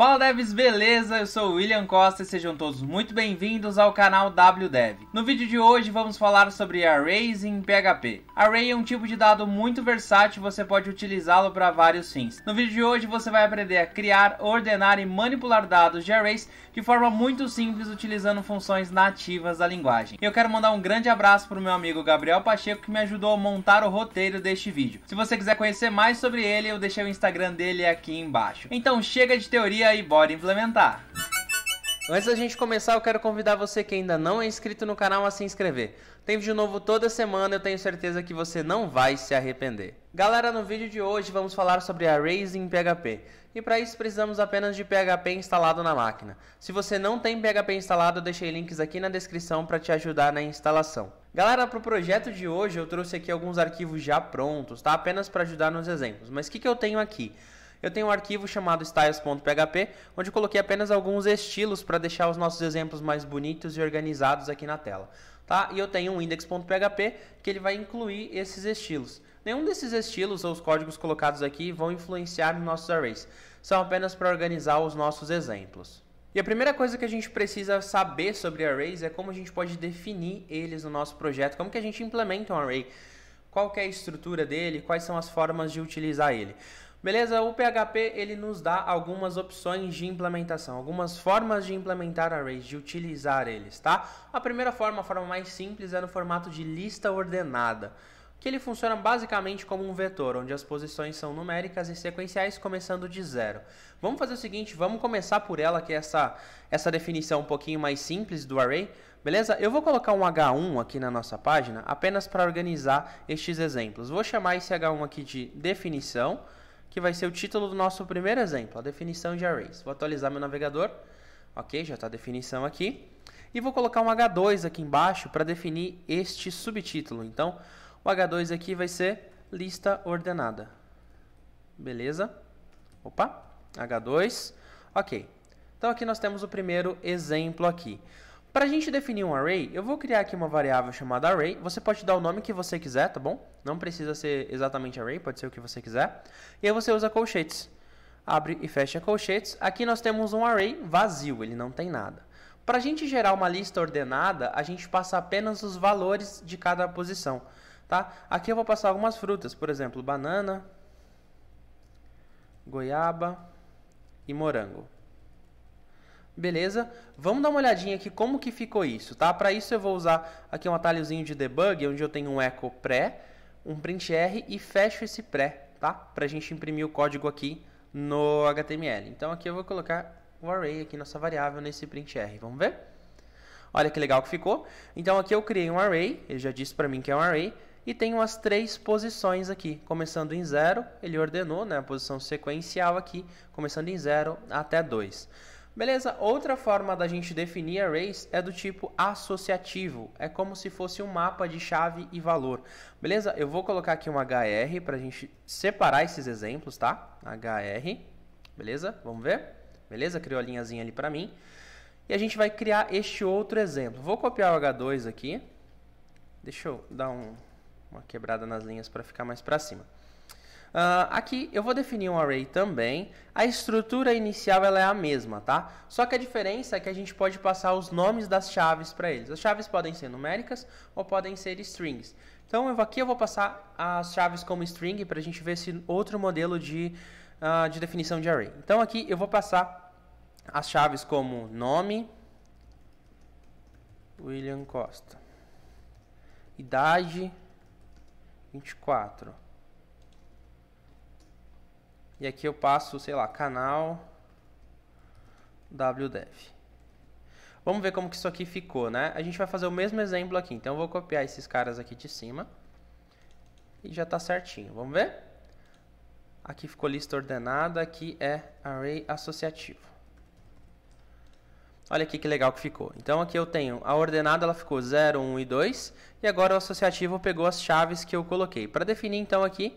Fala devs, beleza? Eu sou o William Costa e sejam todos muito bem-vindos ao canal WDev. No vídeo de hoje vamos falar sobre arrays em PHP. Array é um tipo de dado muito versátil, você pode utilizá-lo para vários fins. No vídeo de hoje você vai aprender a criar, ordenar e manipular dados de arrays de forma muito simples utilizando funções nativas da linguagem. Eu quero mandar um grande abraço para o meu amigo Gabriel Pacheco que me ajudou a montar o roteiro deste vídeo. Se você quiser conhecer mais sobre ele, eu deixei o Instagram dele aqui embaixo. Então chega de teoria e bora implementar! Antes da gente começar, eu quero convidar você que ainda não é inscrito no canal a se inscrever. Tem vídeo novo toda semana, eu tenho certeza que você não vai se arrepender. Galera, no vídeo de hoje vamos falar sobre arrays em PHP. E para isso precisamos apenas de PHP instalado na máquina. Se você não tem PHP instalado, eu deixei links aqui na descrição para te ajudar na instalação. Galera, para o projeto de hoje eu trouxe aqui alguns arquivos já prontos, tá? Apenas para ajudar nos exemplos. Mas o que, que eu tenho aqui? eu tenho um arquivo chamado styles.php, onde eu coloquei apenas alguns estilos para deixar os nossos exemplos mais bonitos e organizados aqui na tela. Tá? E eu tenho um index.php que ele vai incluir esses estilos. Nenhum desses estilos ou os códigos colocados aqui vão influenciar nos nossos arrays. São apenas para organizar os nossos exemplos. E a primeira coisa que a gente precisa saber sobre arrays é como a gente pode definir eles no nosso projeto, como que a gente implementa um array, qual é a estrutura dele, quais são as formas de utilizar ele. Beleza? O PHP ele nos dá algumas opções de implementação, algumas formas de implementar arrays, de utilizar eles, tá? A primeira forma, a forma mais simples, é no formato de lista ordenada, que ele funciona basicamente como um vetor, onde as posições são numéricas e sequenciais, começando de zero. Vamos fazer o seguinte, vamos começar por ela, que é essa, essa definição um pouquinho mais simples do array, beleza? Eu vou colocar um H1 aqui na nossa página, apenas para organizar estes exemplos. Vou chamar esse H1 aqui de definição, definição que vai ser o título do nosso primeiro exemplo, a definição de arrays. Vou atualizar meu navegador. Ok, já está a definição aqui. E vou colocar um H2 aqui embaixo para definir este subtítulo. Então, o H2 aqui vai ser lista ordenada. Beleza? Opa, H2. Ok. Então, aqui nós temos o primeiro exemplo aqui. Para a gente definir um array, eu vou criar aqui uma variável chamada array. Você pode dar o nome que você quiser, tá bom? Não precisa ser exatamente array, pode ser o que você quiser. E aí você usa colchetes. Abre e fecha colchetes. Aqui nós temos um array vazio, ele não tem nada. Para a gente gerar uma lista ordenada, a gente passa apenas os valores de cada posição. Tá? Aqui eu vou passar algumas frutas, por exemplo, banana, goiaba e morango. Beleza? Vamos dar uma olhadinha aqui como que ficou isso, tá? Para isso eu vou usar aqui um atalhozinho de debug, onde eu tenho um echo pré, um printr e fecho esse pré, tá? Para a gente imprimir o código aqui no HTML. Então aqui eu vou colocar o array aqui, nossa variável, nesse printr. Vamos ver? Olha que legal que ficou. Então aqui eu criei um array, ele já disse para mim que é um array, e tenho as três posições aqui, começando em 0, ele ordenou né, a posição sequencial aqui, começando em 0 até 2. Beleza, outra forma da gente definir arrays é do tipo associativo, é como se fosse um mapa de chave e valor. Beleza, eu vou colocar aqui um HR para a gente separar esses exemplos, tá? HR, beleza? Vamos ver? Beleza, criou a linhazinha ali para mim. E a gente vai criar este outro exemplo. Vou copiar o H2 aqui. Deixa eu dar um, uma quebrada nas linhas para ficar mais para cima. Uh, aqui eu vou definir um array também. A estrutura inicial ela é a mesma, tá? Só que a diferença é que a gente pode passar os nomes das chaves para eles. As chaves podem ser numéricas ou podem ser strings. Então eu, aqui eu vou passar as chaves como string para a gente ver esse outro modelo de, uh, de definição de array. Então aqui eu vou passar as chaves como nome, William Costa, idade, 24 e aqui eu passo, sei lá, canal WDEV. Vamos ver como que isso aqui ficou, né? A gente vai fazer o mesmo exemplo aqui. Então eu vou copiar esses caras aqui de cima. E já está certinho. Vamos ver? Aqui ficou lista ordenada, aqui é array associativo. Olha aqui que legal que ficou. Então aqui eu tenho a ordenada, ela ficou 0, 1 e 2. E agora o associativo pegou as chaves que eu coloquei. Para definir então aqui,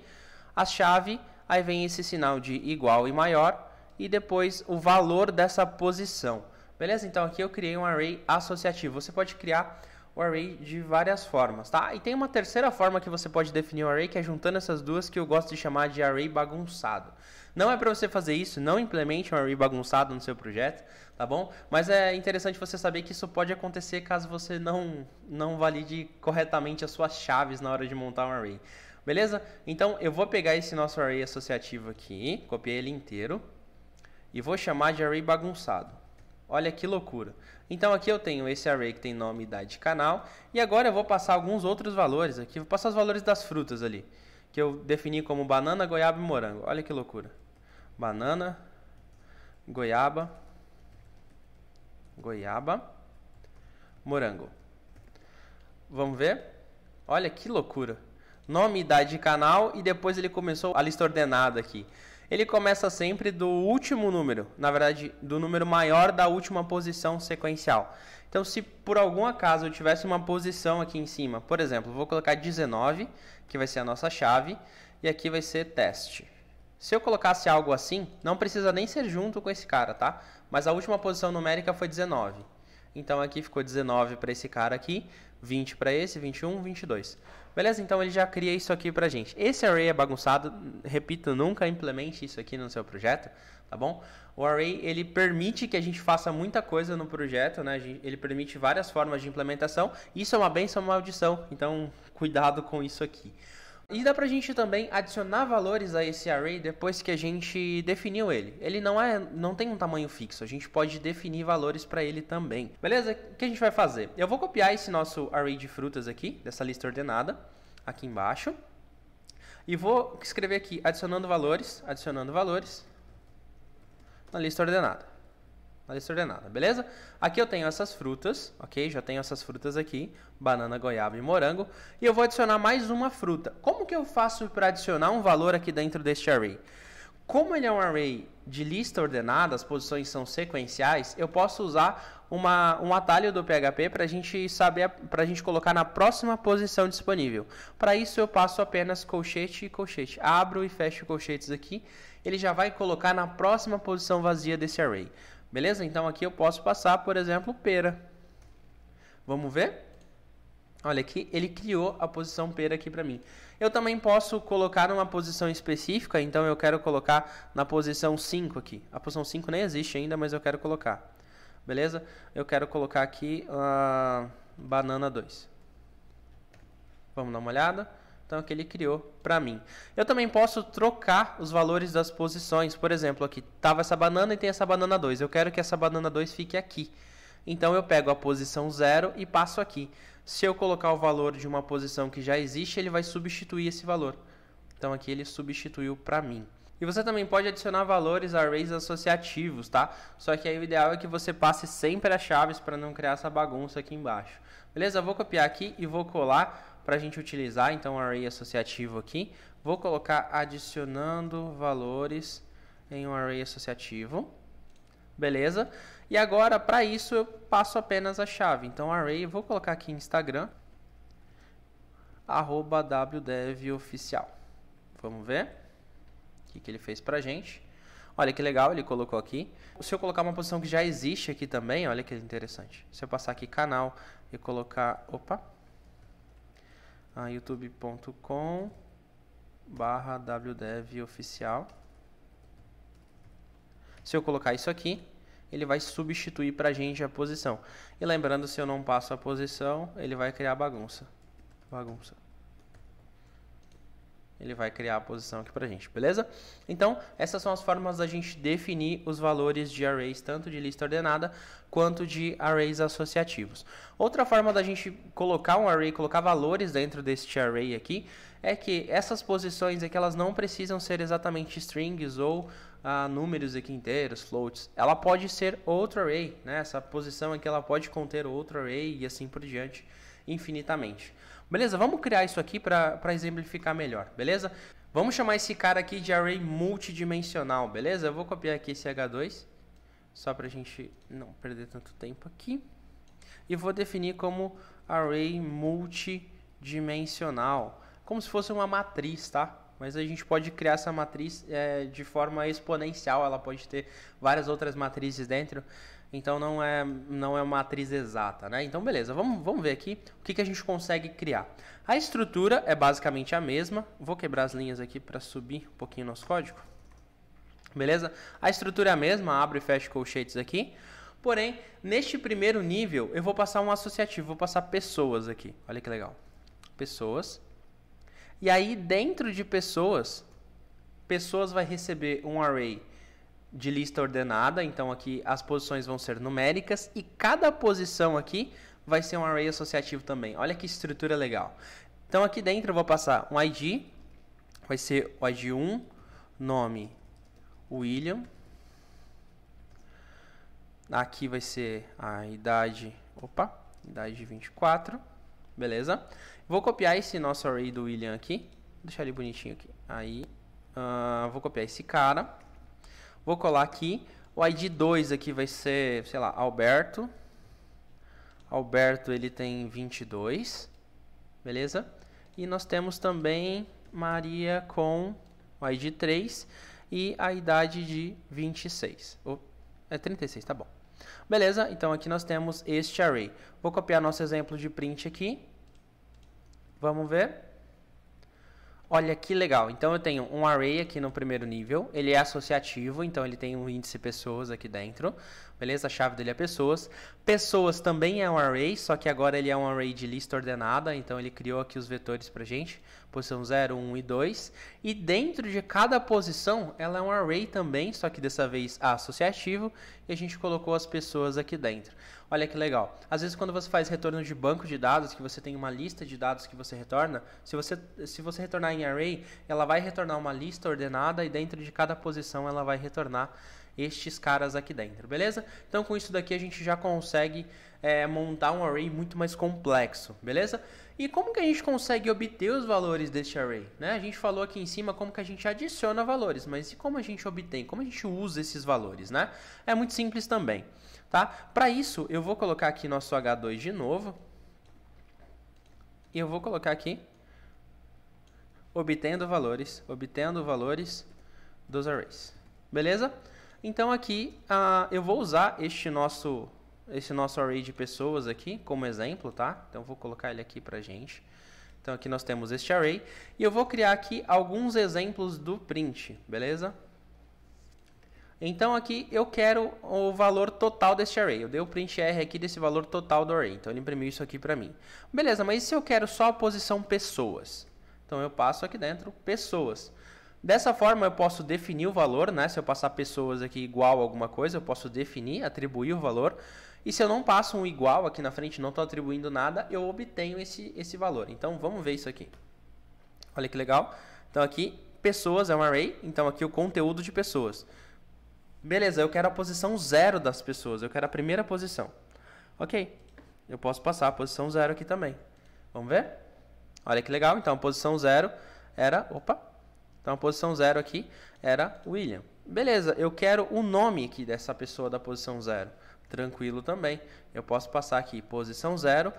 a chave aí vem esse sinal de igual e maior e depois o valor dessa posição. Beleza? Então aqui eu criei um array associativo. Você pode criar o array de várias formas, tá? E tem uma terceira forma que você pode definir o array, que é juntando essas duas, que eu gosto de chamar de array bagunçado. Não é para você fazer isso, não implemente um array bagunçado no seu projeto, tá bom? Mas é interessante você saber que isso pode acontecer caso você não, não valide corretamente as suas chaves na hora de montar um array. Beleza? Então eu vou pegar esse nosso array associativo aqui, copiei ele inteiro e vou chamar de array bagunçado. Olha que loucura. Então aqui eu tenho esse array que tem nome, idade canal. E agora eu vou passar alguns outros valores aqui. Vou passar os valores das frutas ali. Que eu defini como banana, goiaba e morango. Olha que loucura. Banana, goiaba, goiaba, morango. Vamos ver? Olha que loucura nome, idade e canal e depois ele começou a lista ordenada aqui. Ele começa sempre do último número, na verdade, do número maior da última posição sequencial. Então, se por algum acaso eu tivesse uma posição aqui em cima, por exemplo, vou colocar 19, que vai ser a nossa chave, e aqui vai ser teste. Se eu colocasse algo assim, não precisa nem ser junto com esse cara, tá? Mas a última posição numérica foi 19. Então aqui ficou 19 para esse cara aqui, 20 para esse, 21, 22. Beleza? Então ele já cria isso aqui pra gente. Esse array é bagunçado, repito, nunca implemente isso aqui no seu projeto, tá bom? O array, ele permite que a gente faça muita coisa no projeto, né? Ele permite várias formas de implementação. Isso é uma benção, ou uma maldição. Então, cuidado com isso aqui. E dá pra gente também adicionar valores a esse array depois que a gente definiu ele. Ele não é, não tem um tamanho fixo, a gente pode definir valores para ele também. Beleza? O que a gente vai fazer? Eu vou copiar esse nosso array de frutas aqui, dessa lista ordenada, aqui embaixo. E vou escrever aqui adicionando valores, adicionando valores na lista ordenada lista ordenada, beleza? Aqui eu tenho essas frutas, ok? Já tenho essas frutas aqui, banana, goiaba e morango. E eu vou adicionar mais uma fruta. Como que eu faço para adicionar um valor aqui dentro deste array? Como ele é um array de lista ordenada, as posições são sequenciais, eu posso usar uma, um atalho do PHP para a gente saber, para a gente colocar na próxima posição disponível. Para isso eu passo apenas colchete e colchete. Abro e fecho colchetes aqui, ele já vai colocar na próxima posição vazia desse array. Beleza? Então aqui eu posso passar, por exemplo, pera. Vamos ver? Olha aqui, ele criou a posição pera aqui para mim. Eu também posso colocar numa posição específica, então eu quero colocar na posição 5 aqui. A posição 5 nem existe ainda, mas eu quero colocar. Beleza? Eu quero colocar aqui uh, banana 2. Vamos dar uma olhada. Então, é que ele criou para mim. Eu também posso trocar os valores das posições. Por exemplo, aqui estava essa banana e tem essa banana 2. Eu quero que essa banana 2 fique aqui. Então, eu pego a posição 0 e passo aqui. Se eu colocar o valor de uma posição que já existe, ele vai substituir esse valor. Então, aqui ele substituiu para mim. E você também pode adicionar valores a arrays associativos, tá? Só que aí o ideal é que você passe sempre as chaves para não criar essa bagunça aqui embaixo. Beleza? Eu vou copiar aqui e vou colar para a gente utilizar então o array associativo aqui, vou colocar adicionando valores em um array associativo. Beleza? E agora, para isso, eu passo apenas a chave. Então, array, vou colocar aqui Instagram, arroba wdevoficial. Vamos ver o que, que ele fez para a gente. Olha que legal, ele colocou aqui. Se eu colocar uma posição que já existe aqui também, olha que interessante. Se eu passar aqui canal e colocar... Opa! a ah, youtube.com barra wdevoficial. Se eu colocar isso aqui, ele vai substituir para a gente a posição. E lembrando, se eu não passo a posição, ele vai criar bagunça. Bagunça ele vai criar a posição aqui para a gente, beleza? Então, essas são as formas da gente definir os valores de arrays, tanto de lista ordenada quanto de arrays associativos. Outra forma da gente colocar um array, colocar valores dentro deste array aqui, é que essas posições aqui, elas não precisam ser exatamente strings ou ah, números aqui inteiros, floats. Ela pode ser outro array, né? Essa posição aqui, ela pode conter outro array e assim por diante, infinitamente. Beleza, vamos criar isso aqui para exemplificar melhor, beleza? Vamos chamar esse cara aqui de array multidimensional, beleza? Eu vou copiar aqui esse H2, só para a gente não perder tanto tempo aqui. E vou definir como array multidimensional, como se fosse uma matriz, tá? Mas a gente pode criar essa matriz é, de forma exponencial, ela pode ter várias outras matrizes dentro. Então não é, não é uma matriz exata, né? Então beleza, vamos, vamos ver aqui o que, que a gente consegue criar. A estrutura é basicamente a mesma. Vou quebrar as linhas aqui para subir um pouquinho o nosso código. Beleza? A estrutura é a mesma, abre e fecha colchetes aqui. Porém, neste primeiro nível, eu vou passar um associativo, vou passar pessoas aqui. Olha que legal. Pessoas. E aí, dentro de pessoas, pessoas vai receber um array de lista ordenada, então aqui as posições vão ser numéricas e cada posição aqui vai ser um array associativo também. Olha que estrutura legal. Então aqui dentro eu vou passar um ID, vai ser o ID 1, nome William. Aqui vai ser a idade, opa, idade 24, beleza? Vou copiar esse nosso array do William aqui, deixar ele bonitinho aqui. Aí, uh, vou copiar esse cara Vou colar aqui. O ID 2 aqui vai ser, sei lá, Alberto. Alberto, ele tem 22. Beleza? E nós temos também Maria com o ID 3 e a idade de 26. Oh, é 36, tá bom. Beleza? Então aqui nós temos este array. Vou copiar nosso exemplo de print aqui. Vamos ver. Olha que legal. Então eu tenho um array aqui no primeiro nível, ele é associativo, então ele tem um índice pessoas aqui dentro. Beleza? A chave dele é pessoas. Pessoas também é um array, só que agora ele é um array de lista ordenada, então ele criou aqui os vetores pra gente posição 0, 1 e 2. E dentro de cada posição, ela é um array também, só que dessa vez associativo, e a gente colocou as pessoas aqui dentro. Olha que legal. Às vezes quando você faz retorno de banco de dados, que você tem uma lista de dados que você retorna, se você, se você retornar em array, ela vai retornar uma lista ordenada e dentro de cada posição ela vai retornar estes caras aqui dentro, beleza? Então com isso daqui a gente já consegue é, montar um array muito mais complexo, beleza? E como que a gente consegue obter os valores deste array? Né? A gente falou aqui em cima como que a gente adiciona valores, mas e como a gente obtém? Como a gente usa esses valores? Né? É muito simples também. Tá? Para isso, eu vou colocar aqui nosso H2 de novo. E eu vou colocar aqui obtendo valores, obtendo valores dos arrays. Beleza? Então aqui uh, eu vou usar este nosso esse nosso array de pessoas aqui como exemplo, tá? Então vou colocar ele aqui pra gente. Então aqui nós temos este array e eu vou criar aqui alguns exemplos do print, beleza? Então aqui eu quero o valor total deste array. Eu dei o print r aqui desse valor total do array. Então ele imprimiu isso aqui para mim. Beleza, mas e se eu quero só a posição pessoas? Então eu passo aqui dentro pessoas. Dessa forma eu posso definir o valor, né? Se eu passar pessoas aqui igual a alguma coisa, eu posso definir, atribuir o valor. E se eu não passo um igual aqui na frente, não estou atribuindo nada, eu obtenho esse, esse valor. Então, vamos ver isso aqui. Olha que legal. Então, aqui, pessoas é um array. Então, aqui o conteúdo de pessoas. Beleza, eu quero a posição zero das pessoas. Eu quero a primeira posição. Ok. Eu posso passar a posição zero aqui também. Vamos ver? Olha que legal. Então, a posição zero era... Opa! Então, a posição zero aqui era William. Beleza, eu quero o nome aqui dessa pessoa da posição 0. Tranquilo também. Eu posso passar aqui posição 0,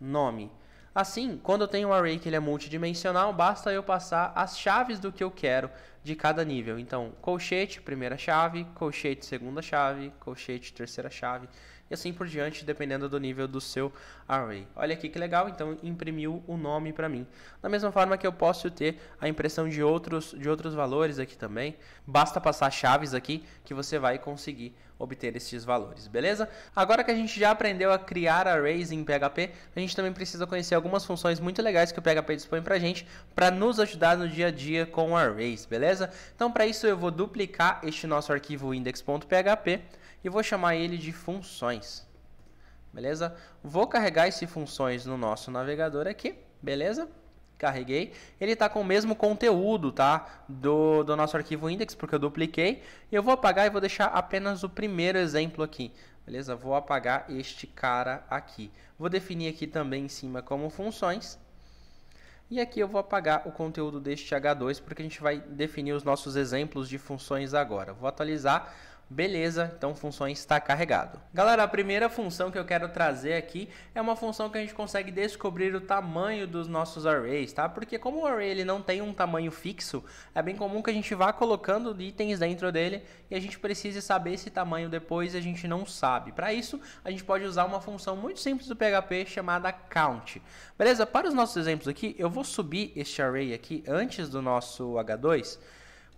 nome. Assim, quando eu tenho um array que ele é multidimensional, basta eu passar as chaves do que eu quero de cada nível. Então, colchete, primeira chave, colchete, segunda chave, colchete, terceira chave e assim por diante, dependendo do nível do seu array. Olha aqui que legal, então imprimiu o nome para mim. Da mesma forma que eu posso ter a impressão de outros, de outros valores aqui também, basta passar chaves aqui que você vai conseguir obter esses valores, beleza? Agora que a gente já aprendeu a criar arrays em PHP, a gente também precisa conhecer algumas funções muito legais que o PHP dispõe pra gente para nos ajudar no dia a dia com arrays, beleza? Então para isso eu vou duplicar este nosso arquivo index.php e vou chamar ele de funções. Beleza? Vou carregar esse funções no nosso navegador aqui, beleza? Carreguei. Ele está com o mesmo conteúdo, tá? Do, do nosso arquivo index, porque eu dupliquei. Eu vou apagar e vou deixar apenas o primeiro exemplo aqui. Beleza? Vou apagar este cara aqui. Vou definir aqui também em cima como funções. E aqui eu vou apagar o conteúdo deste H2 porque a gente vai definir os nossos exemplos de funções agora. Vou atualizar Beleza, então funções está carregado. Galera, a primeira função que eu quero trazer aqui é uma função que a gente consegue descobrir o tamanho dos nossos arrays, tá? Porque como o array ele não tem um tamanho fixo, é bem comum que a gente vá colocando itens dentro dele e a gente precise saber esse tamanho depois e a gente não sabe. Para isso, a gente pode usar uma função muito simples do PHP chamada count. Beleza? Para os nossos exemplos aqui, eu vou subir este array aqui antes do nosso H2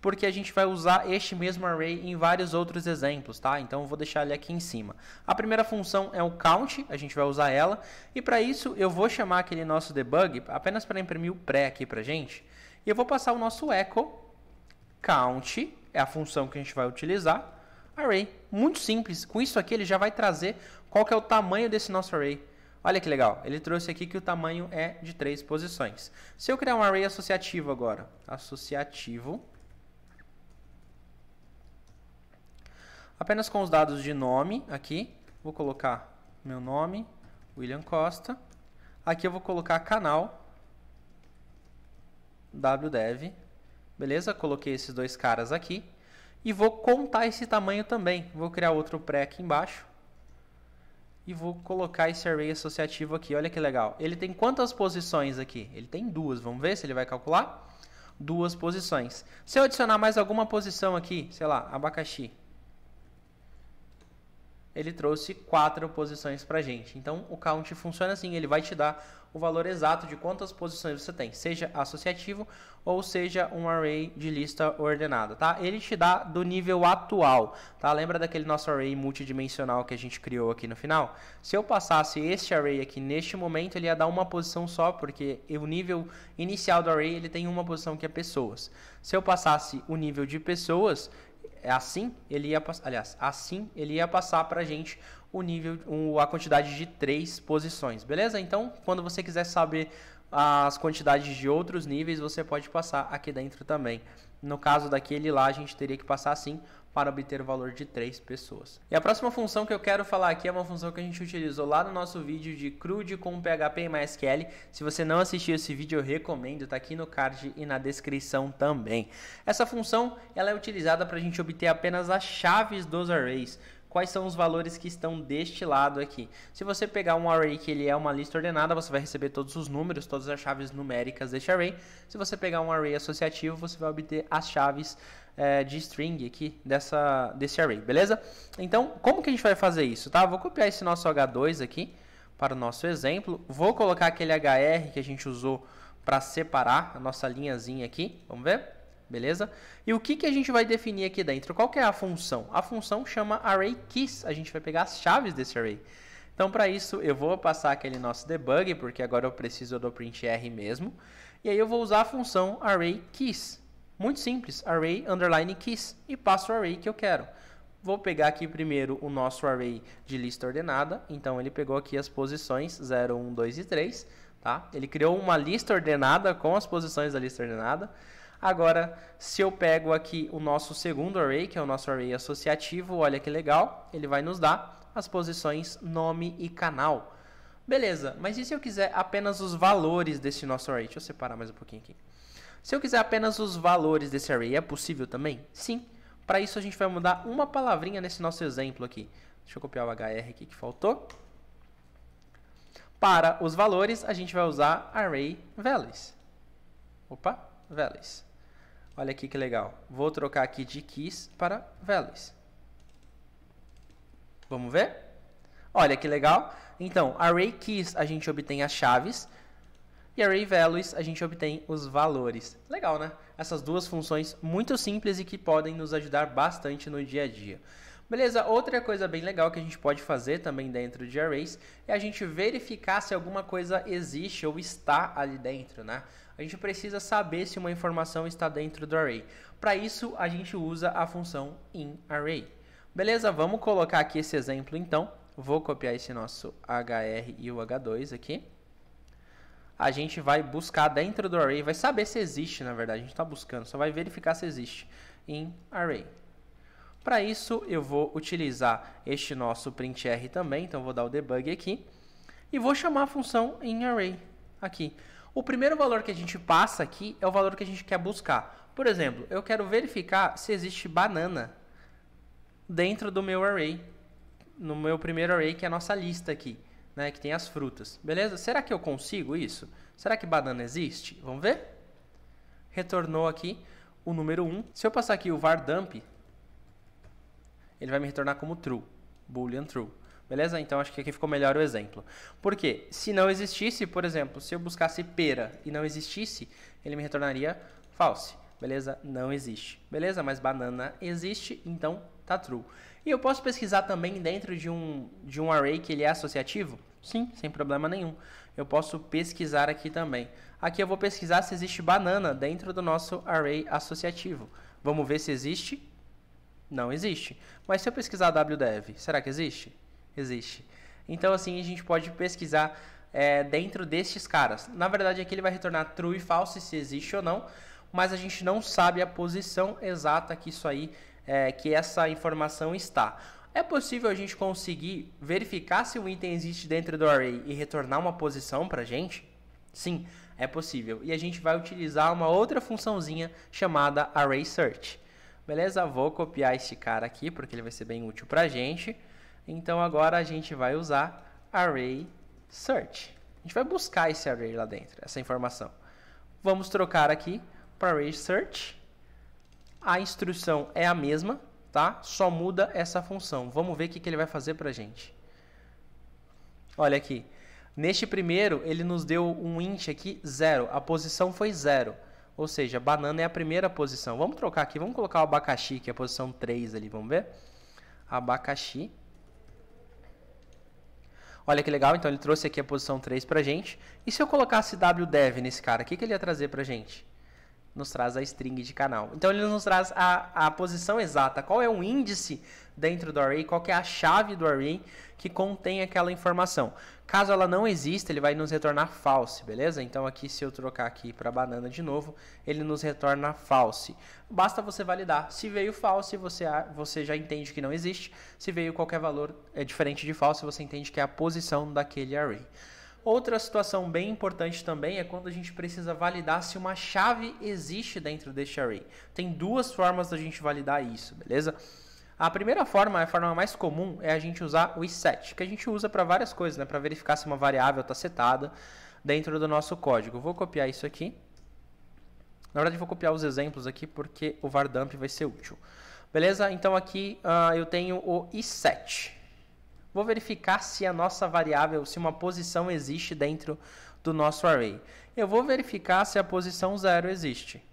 porque a gente vai usar este mesmo array em vários outros exemplos, tá? Então eu vou deixar ele aqui em cima. A primeira função é o count, a gente vai usar ela, e para isso eu vou chamar aquele nosso debug, apenas para imprimir o pré aqui a gente, e eu vou passar o nosso echo count, é a função que a gente vai utilizar, array, muito simples. Com isso aqui ele já vai trazer qual que é o tamanho desse nosso array. Olha que legal, ele trouxe aqui que o tamanho é de três posições. Se eu criar um array associativo agora, associativo, apenas com os dados de nome aqui. Vou colocar meu nome, William Costa. Aqui eu vou colocar canal WDev. Beleza? Coloquei esses dois caras aqui. E vou contar esse tamanho também. Vou criar outro pré aqui embaixo. E vou colocar esse array associativo aqui. Olha que legal. Ele tem quantas posições aqui? Ele tem duas. Vamos ver se ele vai calcular? Duas posições. Se eu adicionar mais alguma posição aqui, sei lá, abacaxi ele trouxe quatro posições para gente. Então o count funciona assim, ele vai te dar o valor exato de quantas posições você tem, seja associativo ou seja um array de lista ordenada, tá? Ele te dá do nível atual, tá? Lembra daquele nosso array multidimensional que a gente criou aqui no final? Se eu passasse este array aqui neste momento, ele ia dar uma posição só, porque o nível inicial do array ele tem uma posição que é pessoas. Se eu passasse o nível de pessoas, é assim ele ia aliás assim ele ia passar para gente o nível um, a quantidade de três posições beleza então quando você quiser saber as quantidades de outros níveis você pode passar aqui dentro também no caso daquele lá a gente teria que passar assim para obter o valor de 3 pessoas. E a próxima função que eu quero falar aqui é uma função que a gente utilizou lá no nosso vídeo de CRUD com PHP e MySQL. Se você não assistiu esse vídeo, eu recomendo, Está aqui no card e na descrição também. Essa função ela é utilizada para a gente obter apenas as chaves dos arrays quais são os valores que estão deste lado aqui. Se você pegar um array que ele é uma lista ordenada, você vai receber todos os números, todas as chaves numéricas deste array. Se você pegar um array associativo, você vai obter as chaves é, de string aqui dessa, desse array, beleza? Então, como que a gente vai fazer isso, tá? Vou copiar esse nosso H2 aqui para o nosso exemplo. Vou colocar aquele HR que a gente usou para separar a nossa linhazinha aqui. Vamos ver? Beleza? E o que, que a gente vai definir aqui dentro? Qual que é a função? A função chama array keys. A gente vai pegar as chaves desse array. Então, para isso, eu vou passar aquele nosso debug, porque agora eu preciso do printr mesmo. E aí eu vou usar a função array keys. Muito simples, array underline keys e passo o array que eu quero. Vou pegar aqui primeiro o nosso array de lista ordenada, então ele pegou aqui as posições 0, 1, 2 e 3, tá? Ele criou uma lista ordenada com as posições da lista ordenada. Agora, se eu pego aqui o nosso segundo array, que é o nosso array associativo, olha que legal, ele vai nos dar as posições nome e canal. Beleza, mas e se eu quiser apenas os valores desse nosso array? Deixa eu separar mais um pouquinho aqui. Se eu quiser apenas os valores desse array, é possível também? Sim. Para isso a gente vai mudar uma palavrinha nesse nosso exemplo aqui. Deixa eu copiar o HR aqui que faltou. Para os valores, a gente vai usar array values. Opa, values. Olha aqui que legal. Vou trocar aqui de keys para values. Vamos ver? Olha que legal. Então, array keys a gente obtém as chaves e array values a gente obtém os valores. Legal, né? Essas duas funções muito simples e que podem nos ajudar bastante no dia a dia. Beleza, outra coisa bem legal que a gente pode fazer também dentro de arrays é a gente verificar se alguma coisa existe ou está ali dentro, né? A gente precisa saber se uma informação está dentro do array. Para isso, a gente usa a função inArray. Beleza, vamos colocar aqui esse exemplo então. Vou copiar esse nosso hr e o h2 aqui a gente vai buscar dentro do array, vai saber se existe, na verdade, a gente está buscando, só vai verificar se existe em array. Para isso, eu vou utilizar este nosso printr também, então vou dar o debug aqui, e vou chamar a função em array aqui. O primeiro valor que a gente passa aqui é o valor que a gente quer buscar. Por exemplo, eu quero verificar se existe banana dentro do meu array, no meu primeiro array, que é a nossa lista aqui né, que tem as frutas. Beleza? Será que eu consigo isso? Será que banana existe? Vamos ver? Retornou aqui o número 1. Se eu passar aqui o var dump, ele vai me retornar como true, boolean true. Beleza? Então acho que aqui ficou melhor o exemplo. Porque se não existisse, por exemplo, se eu buscasse pera e não existisse, ele me retornaria false. Beleza? Não existe. Beleza? Mas banana existe, então tá true. E eu posso pesquisar também dentro de um, de um array que ele é associativo. Sim, sem problema nenhum. Eu posso pesquisar aqui também. Aqui eu vou pesquisar se existe banana dentro do nosso array associativo. Vamos ver se existe. Não existe. Mas se eu pesquisar wdev, será que existe? Existe. Então assim a gente pode pesquisar é, dentro destes caras. Na verdade aqui ele vai retornar true e false se existe ou não, mas a gente não sabe a posição exata que isso aí, é, que essa informação está. É possível a gente conseguir verificar se o item existe dentro do array e retornar uma posição para a gente? Sim, é possível. E a gente vai utilizar uma outra funçãozinha chamada array search. Beleza? Vou copiar este cara aqui porque ele vai ser bem útil para a gente. Então agora a gente vai usar array search. A gente vai buscar esse array lá dentro, essa informação. Vamos trocar aqui para array search. A instrução é a mesma, tá? Só muda essa função. Vamos ver o que, ele vai fazer para a gente. Olha aqui. Neste primeiro, ele nos deu um int aqui, zero. A posição foi zero. Ou seja, banana é a primeira posição. Vamos trocar aqui, vamos colocar o abacaxi, que é a posição 3 ali, vamos ver? Abacaxi. Olha que legal, então ele trouxe aqui a posição 3 a gente. E se eu colocasse wdev nesse cara, o que, que ele ia trazer a gente? nos traz a string de canal. Então ele nos traz a, a posição exata, qual é o índice dentro do array, qual é a chave do array que contém aquela informação. Caso ela não exista, ele vai nos retornar false, beleza? Então aqui se eu trocar aqui para banana de novo, ele nos retorna false. Basta você validar. Se veio false, você, você já entende que não existe. Se veio qualquer valor é diferente de false, você entende que é a posição daquele array. Outra situação bem importante também é quando a gente precisa validar se uma chave existe dentro deste array. Tem duas formas da gente validar isso, beleza? A primeira forma, a forma mais comum, é a gente usar o set, que a gente usa para várias coisas, né? para verificar se uma variável está setada dentro do nosso código. Vou copiar isso aqui. Na verdade, vou copiar os exemplos aqui porque o var dump vai ser útil. Beleza? Então aqui uh, eu tenho o iset. Vou verificar se a nossa variável, se uma posição existe dentro do nosso array. Eu vou verificar se a posição 0 existe.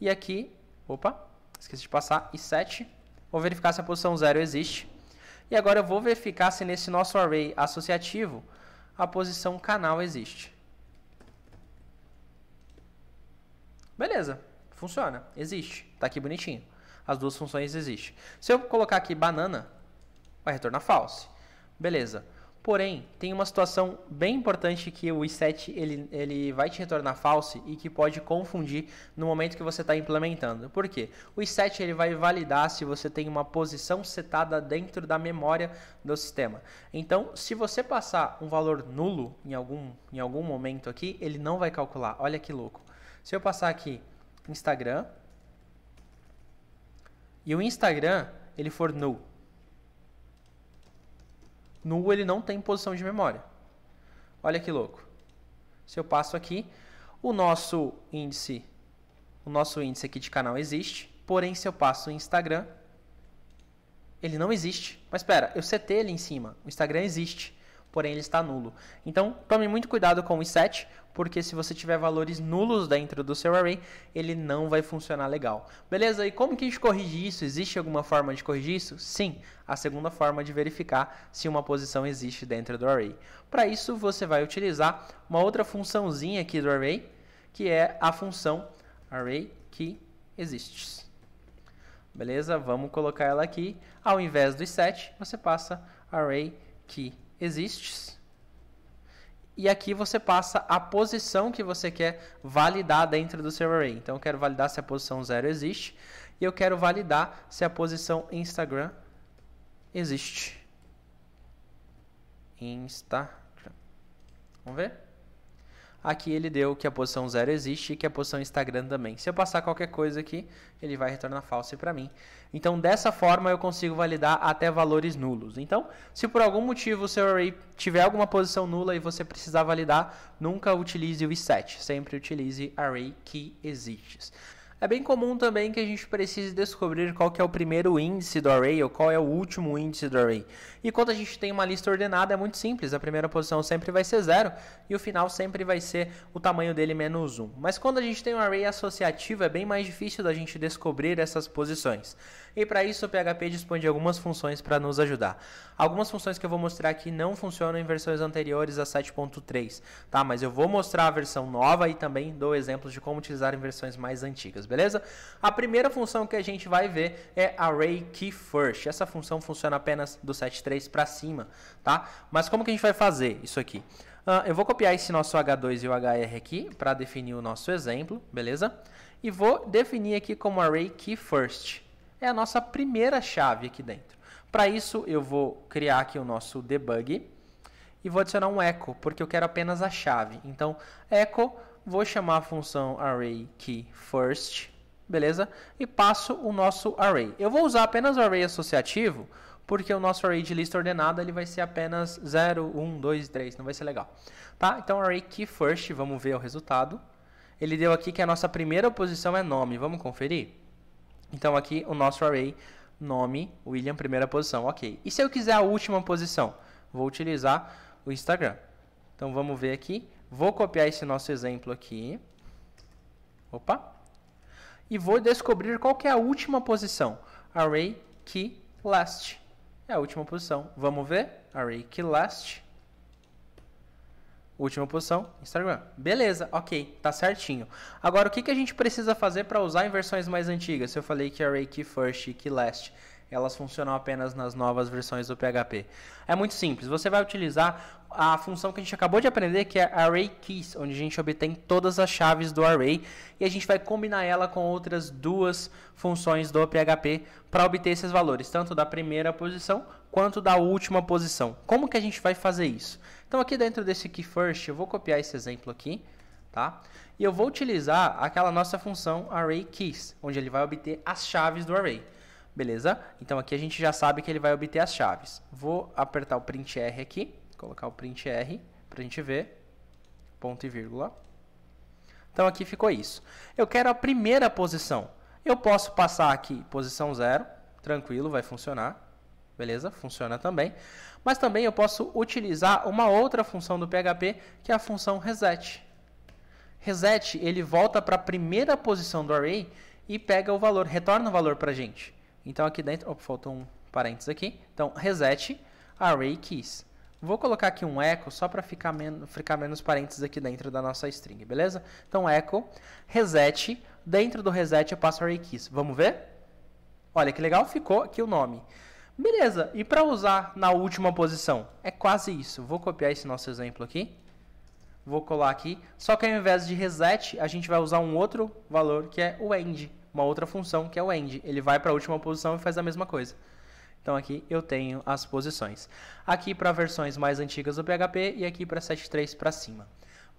E aqui, opa, esqueci de passar, e 7. Vou verificar se a posição 0 existe. E agora eu vou verificar se nesse nosso array associativo a posição canal existe. Beleza, funciona, existe, está aqui bonitinho. As duas funções existem. Se eu colocar aqui banana, vai retornar false. Beleza. Porém, tem uma situação bem importante que o i7 ele, ele vai te retornar false e que pode confundir no momento que você está implementando. Por quê? O i7 ele vai validar se você tem uma posição setada dentro da memória do sistema. Então, se você passar um valor nulo em algum, em algum momento aqui, ele não vai calcular. Olha que louco. Se eu passar aqui Instagram e o Instagram ele for null, Null ele não tem posição de memória. Olha que louco. Se eu passo aqui, o nosso índice, o nosso índice aqui de canal existe, porém se eu passo o Instagram, ele não existe. Mas espera, eu setei ele em cima, o Instagram existe porém ele está nulo. Então, tome muito cuidado com o set, porque se você tiver valores nulos dentro do seu array, ele não vai funcionar legal. Beleza? E como que a gente corrige isso? Existe alguma forma de corrigir isso? Sim, a segunda forma de verificar se uma posição existe dentro do array. Para isso, você vai utilizar uma outra funçãozinha aqui do array, que é a função array que Beleza? Vamos colocar ela aqui. Ao invés do set, você passa array existes. E aqui você passa a posição que você quer validar dentro do seu array. Então eu quero validar se a posição 0 existe e eu quero validar se a posição Instagram existe. Instagram. Vamos ver? Aqui ele deu que a posição zero existe e que a posição Instagram também. Se eu passar qualquer coisa aqui, ele vai retornar falso para mim. Então, dessa forma, eu consigo validar até valores nulos. Então, se por algum motivo o seu array tiver alguma posição nula e você precisar validar, nunca utilize o set. Sempre utilize array que exists. É bem comum também que a gente precise descobrir qual que é o primeiro índice do array ou qual é o último índice do array. E quando a gente tem uma lista ordenada é muito simples, a primeira posição sempre vai ser zero e o final sempre vai ser o tamanho dele menos um. Mas quando a gente tem um array associativo é bem mais difícil da gente descobrir essas posições. E para isso o PHP dispõe de algumas funções para nos ajudar. Algumas funções que eu vou mostrar aqui não funcionam em versões anteriores a 7.3, tá? Mas eu vou mostrar a versão nova e também dou exemplos de como utilizar em versões mais antigas, beleza? A primeira função que a gente vai ver é array key first. Essa função funciona apenas do 7.3 para cima, tá? Mas como que a gente vai fazer isso aqui? Uh, eu vou copiar esse nosso H2 e o HR aqui para definir o nosso exemplo, beleza? E vou definir aqui como array key first é a nossa primeira chave aqui dentro. Para isso, eu vou criar aqui o nosso debug e vou adicionar um echo, porque eu quero apenas a chave. Então, echo, vou chamar a função array key first, beleza? E passo o nosso array. Eu vou usar apenas o array associativo, porque o nosso array de lista ordenada ele vai ser apenas 0, 1, 2, 3, não vai ser legal. Tá? Então, array key first, vamos ver o resultado. Ele deu aqui que a nossa primeira posição é nome, vamos conferir? Então aqui o nosso array nome William primeira posição, ok. E se eu quiser a última posição, vou utilizar o Instagram. Então vamos ver aqui, vou copiar esse nosso exemplo aqui, opa, e vou descobrir qual é a última posição, array key last, é a última posição. Vamos ver, array key last, Última posição, Instagram. Beleza, ok, tá certinho. Agora, o que, que a gente precisa fazer para usar em versões mais antigas? Se eu falei que array, key first e que last elas funcionam apenas nas novas versões do PHP. É muito simples, você vai utilizar a função que a gente acabou de aprender, que é array keys, onde a gente obtém todas as chaves do array e a gente vai combinar ela com outras duas funções do PHP para obter esses valores, tanto da primeira posição quanto da última posição. Como que a gente vai fazer isso? Então aqui dentro desse key first, eu vou copiar esse exemplo aqui, tá? E eu vou utilizar aquela nossa função array keys, onde ele vai obter as chaves do array. Beleza? Então aqui a gente já sabe que ele vai obter as chaves. Vou apertar o print R aqui, colocar o print R para a gente ver. Ponto e vírgula. Então aqui ficou isso. Eu quero a primeira posição. Eu posso passar aqui posição 0, tranquilo, vai funcionar. Beleza? Funciona também. Mas também eu posso utilizar uma outra função do PHP, que é a função reset. Reset, ele volta para a primeira posição do array e pega o valor, retorna o valor para a gente. Então aqui dentro, opa, faltou um parênteses aqui. Então reset array keys. Vou colocar aqui um echo só para ficar, men ficar menos parênteses aqui dentro da nossa string, beleza? Então echo reset, dentro do reset eu passo array keys. Vamos ver? Olha que legal, ficou aqui o nome. Beleza, e para usar na última posição? É quase isso. Vou copiar esse nosso exemplo aqui. Vou colar aqui. Só que ao invés de reset, a gente vai usar um outro valor que é o end uma outra função que é o end. Ele vai para a última posição e faz a mesma coisa. Então aqui eu tenho as posições. Aqui para versões mais antigas do PHP e aqui para 7.3 para cima.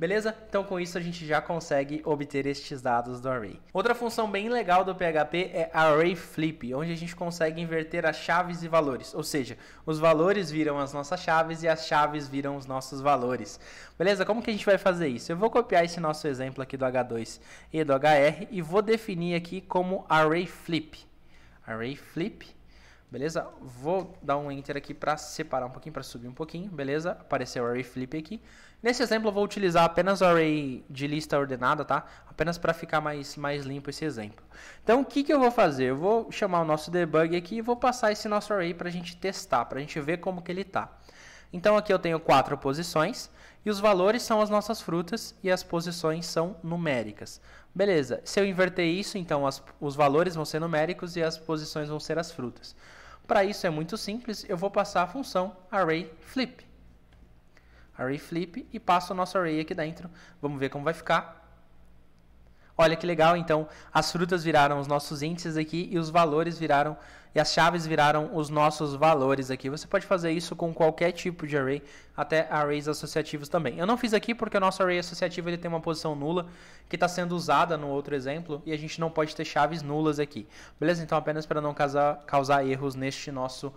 Beleza? Então com isso a gente já consegue obter estes dados do array. Outra função bem legal do PHP é array flip, onde a gente consegue inverter as chaves e valores, ou seja, os valores viram as nossas chaves e as chaves viram os nossos valores. Beleza? Como que a gente vai fazer isso? Eu vou copiar esse nosso exemplo aqui do H2 e do HR e vou definir aqui como array flip. Array flip beleza? Vou dar um enter aqui para separar um pouquinho, para subir um pouquinho, beleza? Apareceu o array flip aqui. Nesse exemplo eu vou utilizar apenas o array de lista ordenada, tá? Apenas para ficar mais, mais limpo esse exemplo. Então o que, que eu vou fazer? Eu vou chamar o nosso debug aqui e vou passar esse nosso array para a gente testar, para a gente ver como que ele está. Então aqui eu tenho quatro posições e os valores são as nossas frutas e as posições são numéricas. Beleza, se eu inverter isso, então as, os valores vão ser numéricos e as posições vão ser as frutas. Para isso é muito simples, eu vou passar a função array flip array flip e passa o nosso array aqui dentro. Vamos ver como vai ficar. Olha que legal, então as frutas viraram os nossos índices aqui e os valores viraram e as chaves viraram os nossos valores aqui. Você pode fazer isso com qualquer tipo de array, até arrays associativos também. Eu não fiz aqui porque o nosso array associativo ele tem uma posição nula que está sendo usada no outro exemplo e a gente não pode ter chaves nulas aqui. Beleza? Então apenas para não causar, causar erros neste nosso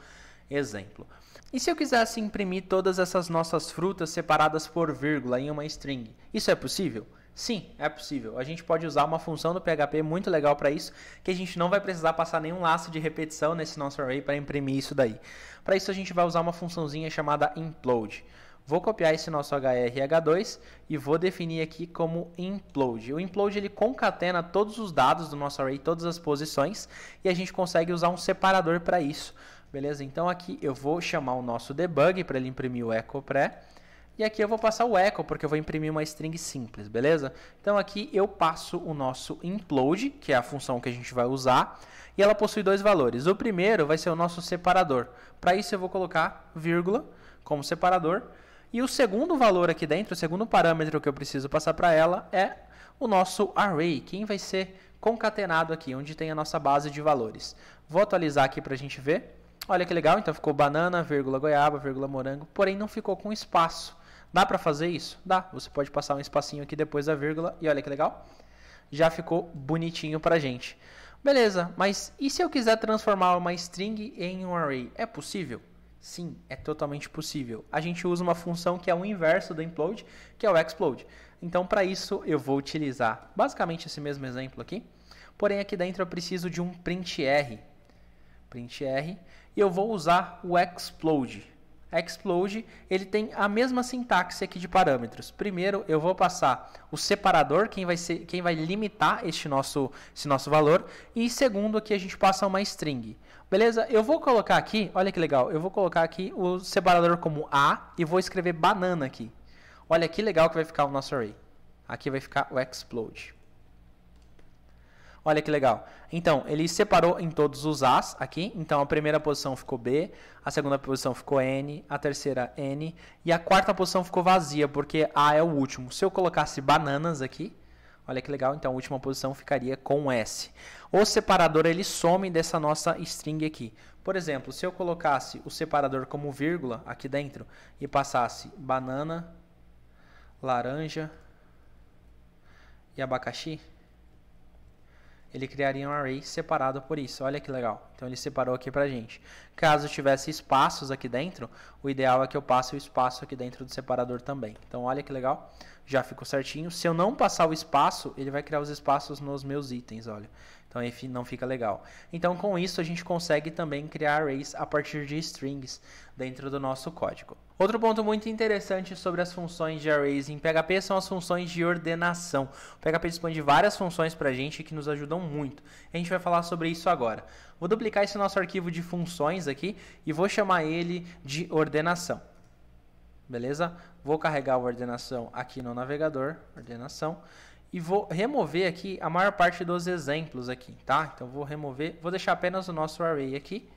exemplo. E se eu quisesse imprimir todas essas nossas frutas separadas por vírgula em uma string, isso é possível? Sim, é possível. A gente pode usar uma função do PHP muito legal para isso, que a gente não vai precisar passar nenhum laço de repetição nesse nosso array para imprimir isso daí. Para isso a gente vai usar uma funçãozinha chamada implode. Vou copiar esse nosso hrh2 e vou definir aqui como implode. O implode ele concatena todos os dados do nosso array, todas as posições, e a gente consegue usar um separador para isso. Beleza? Então aqui eu vou chamar o nosso debug para ele imprimir o echo pré. E aqui eu vou passar o echo, porque eu vou imprimir uma string simples, beleza? Então aqui eu passo o nosso implode, que é a função que a gente vai usar, e ela possui dois valores. O primeiro vai ser o nosso separador. Para isso eu vou colocar vírgula como separador. E o segundo valor aqui dentro, o segundo parâmetro que eu preciso passar para ela é o nosso array, quem vai ser concatenado aqui, onde tem a nossa base de valores. Vou atualizar aqui para a gente ver. Olha que legal, então ficou banana, vírgula goiaba, vírgula morango, porém não ficou com espaço. Dá para fazer isso? Dá. Você pode passar um espacinho aqui depois da vírgula e olha que legal. Já ficou bonitinho pra gente. Beleza, mas e se eu quiser transformar uma string em um array? É possível? Sim, é totalmente possível. A gente usa uma função que é o inverso do implode, que é o explode. Então, para isso, eu vou utilizar basicamente esse mesmo exemplo aqui. Porém, aqui dentro eu preciso de um printr. Printr e eu vou usar o explode. Explode, ele tem a mesma sintaxe aqui de parâmetros. Primeiro, eu vou passar o separador, quem vai, ser, quem vai limitar este nosso, esse nosso valor. E segundo, aqui a gente passa uma string. Beleza? Eu vou colocar aqui, olha que legal, eu vou colocar aqui o separador como A e vou escrever banana aqui. Olha que legal que vai ficar o nosso array. Aqui vai ficar o explode. Olha que legal. Então, ele separou em todos os As aqui. Então, a primeira posição ficou B, a segunda posição ficou N, a terceira N e a quarta posição ficou vazia, porque A é o último. Se eu colocasse bananas aqui, olha que legal, então a última posição ficaria com S. O separador, ele some dessa nossa string aqui. Por exemplo, se eu colocasse o separador como vírgula aqui dentro e passasse banana, laranja e abacaxi, ele criaria um array separado por isso. Olha que legal. Então ele separou aqui para gente. Caso tivesse espaços aqui dentro, o ideal é que eu passe o espaço aqui dentro do separador também. Então olha que legal. Já ficou certinho. Se eu não passar o espaço, ele vai criar os espaços nos meus itens, olha. Então enfim, não fica legal. Então com isso a gente consegue também criar arrays a partir de strings dentro do nosso código. Outro ponto muito interessante sobre as funções de arrays em PHP são as funções de ordenação. O PHP dispõe de várias funções para a gente que nos ajudam muito. A gente vai falar sobre isso agora. Vou duplicar esse nosso arquivo de funções aqui e vou chamar ele de ordenação. Beleza? Vou carregar a ordenação aqui no navegador, ordenação, e vou remover aqui a maior parte dos exemplos aqui, tá? Então vou remover, vou deixar apenas o nosso array aqui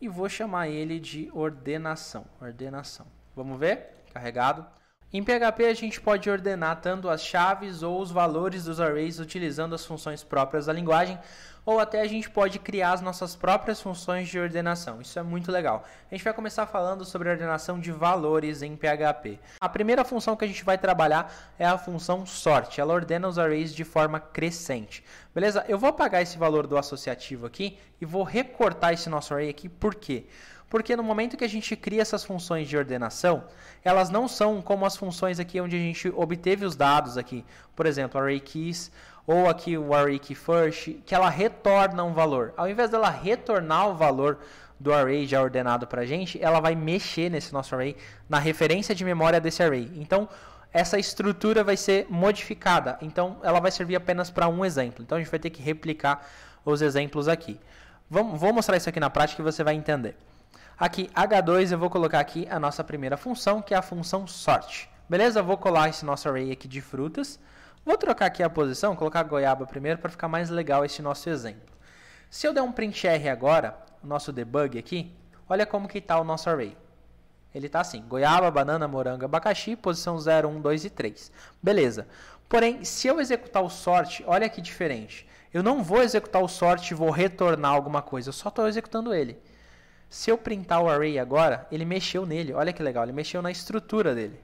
e vou chamar ele de ordenação, ordenação. Vamos ver? Carregado. Em PHP, a gente pode ordenar tanto as chaves ou os valores dos arrays utilizando as funções próprias da linguagem, ou até a gente pode criar as nossas próprias funções de ordenação. Isso é muito legal. A gente vai começar falando sobre a ordenação de valores em PHP. A primeira função que a gente vai trabalhar é a função sort. Ela ordena os arrays de forma crescente. Beleza? Eu vou apagar esse valor do associativo aqui e vou recortar esse nosso array aqui. Por quê? Porque no momento que a gente cria essas funções de ordenação, elas não são como as funções aqui onde a gente obteve os dados aqui. Por exemplo, array keys ou aqui o array key first, que ela retorna um valor. Ao invés dela retornar o valor do array já ordenado para a gente, ela vai mexer nesse nosso array, na referência de memória desse array. Então, essa estrutura vai ser modificada. Então, ela vai servir apenas para um exemplo. Então, a gente vai ter que replicar os exemplos aqui. vou mostrar isso aqui na prática e você vai entender. Aqui, H2, eu vou colocar aqui a nossa primeira função, que é a função sort, Beleza? vou colar esse nosso array aqui de frutas. Vou trocar aqui a posição, colocar goiaba primeiro para ficar mais legal esse nosso exemplo. Se eu der um print R agora, o nosso debug aqui, olha como que está o nosso array. Ele está assim, goiaba, banana, morango, abacaxi, posição 0, 1, 2 e 3. Beleza. Porém, se eu executar o sort, olha que diferente. Eu não vou executar o sort e vou retornar alguma coisa, eu só estou executando ele. Se eu printar o array agora, ele mexeu nele. Olha que legal, ele mexeu na estrutura dele.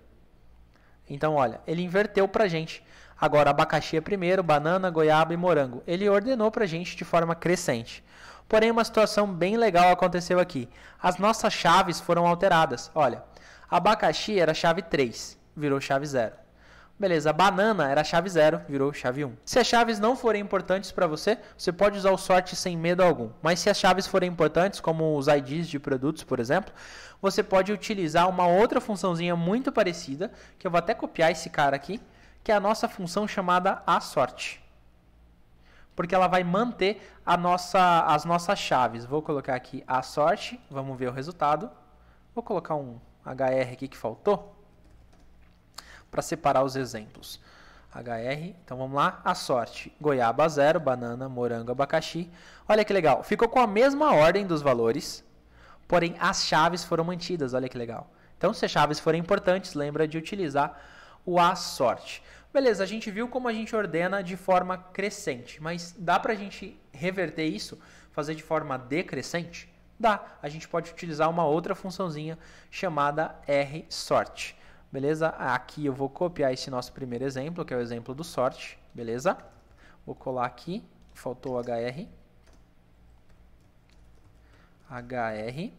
Então, olha, ele inverteu a gente. Agora, abacaxi é primeiro, banana, goiaba e morango. Ele ordenou a gente de forma crescente. Porém, uma situação bem legal aconteceu aqui. As nossas chaves foram alteradas. Olha, abacaxi era chave 3, virou chave 0. Beleza, a banana era chave 0, virou chave 1. Um. Se as chaves não forem importantes para você, você pode usar o sorte sem medo algum. Mas se as chaves forem importantes, como os IDs de produtos, por exemplo, você pode utilizar uma outra funçãozinha muito parecida, que eu vou até copiar esse cara aqui, que é a nossa função chamada a sorte. Porque ela vai manter a nossa, as nossas chaves. Vou colocar aqui a sorte, vamos ver o resultado. Vou colocar um HR aqui que faltou para separar os exemplos. HR, então vamos lá, a sorte, goiaba zero, banana, morango, abacaxi. Olha que legal, ficou com a mesma ordem dos valores, porém as chaves foram mantidas, olha que legal. Então se as chaves forem importantes, lembra de utilizar o a sorte. Beleza, a gente viu como a gente ordena de forma crescente, mas dá para a gente reverter isso, fazer de forma decrescente? Dá, a gente pode utilizar uma outra funçãozinha chamada r sort. Beleza? Aqui eu vou copiar esse nosso primeiro exemplo, que é o exemplo do sort. Beleza? Vou colar aqui. Faltou HR. HR.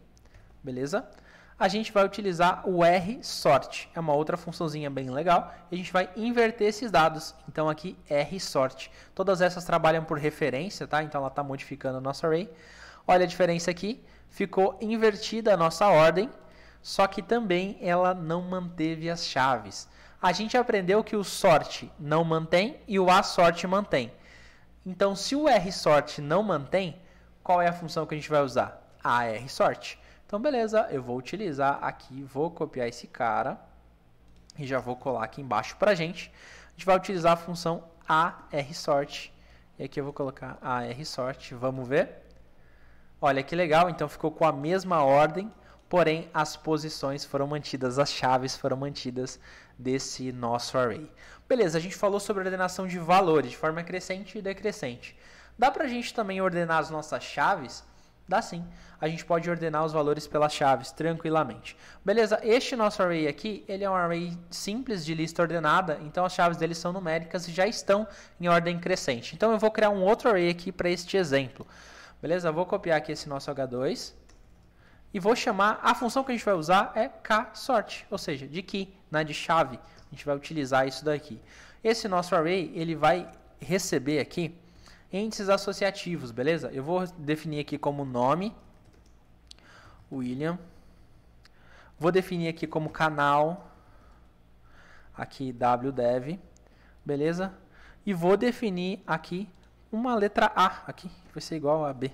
Beleza? A gente vai utilizar o r_sort, É uma outra funçãozinha bem legal. E a gente vai inverter esses dados. Então aqui r_sort, Todas essas trabalham por referência, tá? Então ela está modificando o nosso array. Olha a diferença aqui. Ficou invertida a nossa ordem só que também ela não manteve as chaves. A gente aprendeu que o sorte não mantém e o a sorte mantém. Então, se o r sorte não mantém, qual é a função que a gente vai usar? A r sorte. Então, beleza, eu vou utilizar aqui, vou copiar esse cara e já vou colar aqui embaixo para a gente. A gente vai utilizar a função AR sort. E aqui eu vou colocar AR sort. Vamos ver? Olha que legal, então ficou com a mesma ordem porém as posições foram mantidas, as chaves foram mantidas desse nosso array. Beleza, a gente falou sobre ordenação de valores de forma crescente e decrescente. Dá para a gente também ordenar as nossas chaves? Dá sim. A gente pode ordenar os valores pelas chaves tranquilamente. Beleza? Este nosso array aqui, ele é um array simples de lista ordenada, então as chaves dele são numéricas e já estão em ordem crescente. Então eu vou criar um outro array aqui para este exemplo. Beleza? Eu vou copiar aqui esse nosso H2 e vou chamar, a função que a gente vai usar é ksort, ou seja, de key, né, de chave. A gente vai utilizar isso daqui. Esse nosso array, ele vai receber aqui índices associativos, beleza? Eu vou definir aqui como nome, William. Vou definir aqui como canal, aqui wdev, beleza? E vou definir aqui uma letra A, aqui, vai ser igual a B,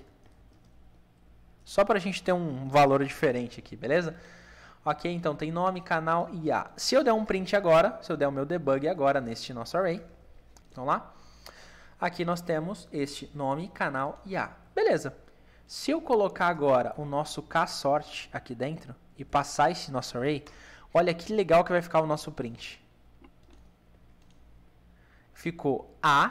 só para a gente ter um valor diferente aqui, beleza? Ok, então tem nome, canal e A. Se eu der um print agora, se eu der o meu debug agora neste nosso array, vamos então lá? Aqui nós temos este nome, canal e A. Beleza. Se eu colocar agora o nosso ksort aqui dentro e passar esse nosso array, olha que legal que vai ficar o nosso print. Ficou A,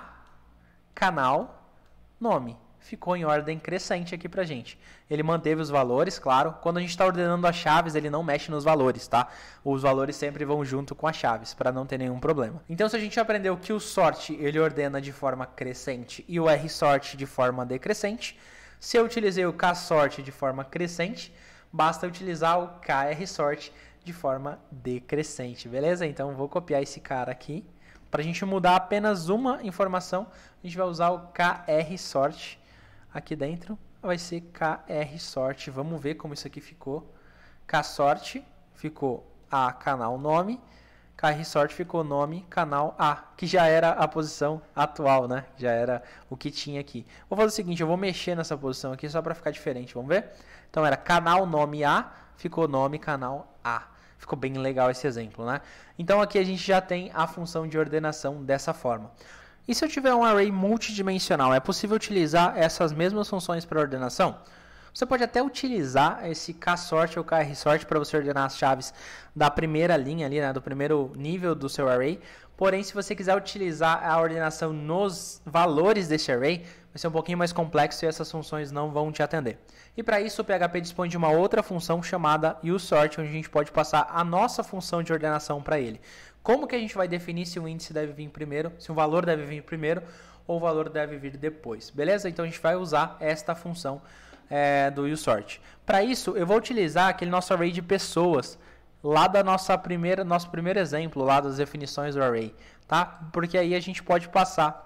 canal, nome ficou em ordem crescente aqui pra gente. Ele manteve os valores, claro. Quando a gente está ordenando as chaves, ele não mexe nos valores, tá? Os valores sempre vão junto com as chaves, para não ter nenhum problema. Então, se a gente aprendeu que o sort ele ordena de forma crescente e o rsort de forma decrescente, se eu utilizei o ksort de forma crescente, basta utilizar o krsort de forma decrescente, beleza? Então, vou copiar esse cara aqui. Para a gente mudar apenas uma informação, a gente vai usar o krsort aqui dentro vai ser KR sorte. Vamos ver como isso aqui ficou. K sorte ficou A canal nome, KR sorte ficou nome canal A, que já era a posição atual, né? Já era o que tinha aqui. Vou fazer o seguinte, eu vou mexer nessa posição aqui só para ficar diferente, vamos ver? Então era canal nome A, ficou nome canal A. Ficou bem legal esse exemplo, né? Então aqui a gente já tem a função de ordenação dessa forma. E se eu tiver um array multidimensional, é possível utilizar essas mesmas funções para ordenação? Você pode até utilizar esse ksort ou krsort para você ordenar as chaves da primeira linha ali, né, do primeiro nível do seu array. Porém, se você quiser utilizar a ordenação nos valores desse array, vai ser um pouquinho mais complexo e essas funções não vão te atender. E para isso, o PHP dispõe de uma outra função chamada uSort, onde a gente pode passar a nossa função de ordenação para ele. Como que a gente vai definir se o índice deve vir primeiro, se o valor deve vir primeiro ou o valor deve vir depois? Beleza? Então a gente vai usar esta função é, do uSort. Para isso, eu vou utilizar aquele nosso array de pessoas lá da nossa primeira, nosso primeiro exemplo, lá das definições do array, tá? Porque aí a gente pode passar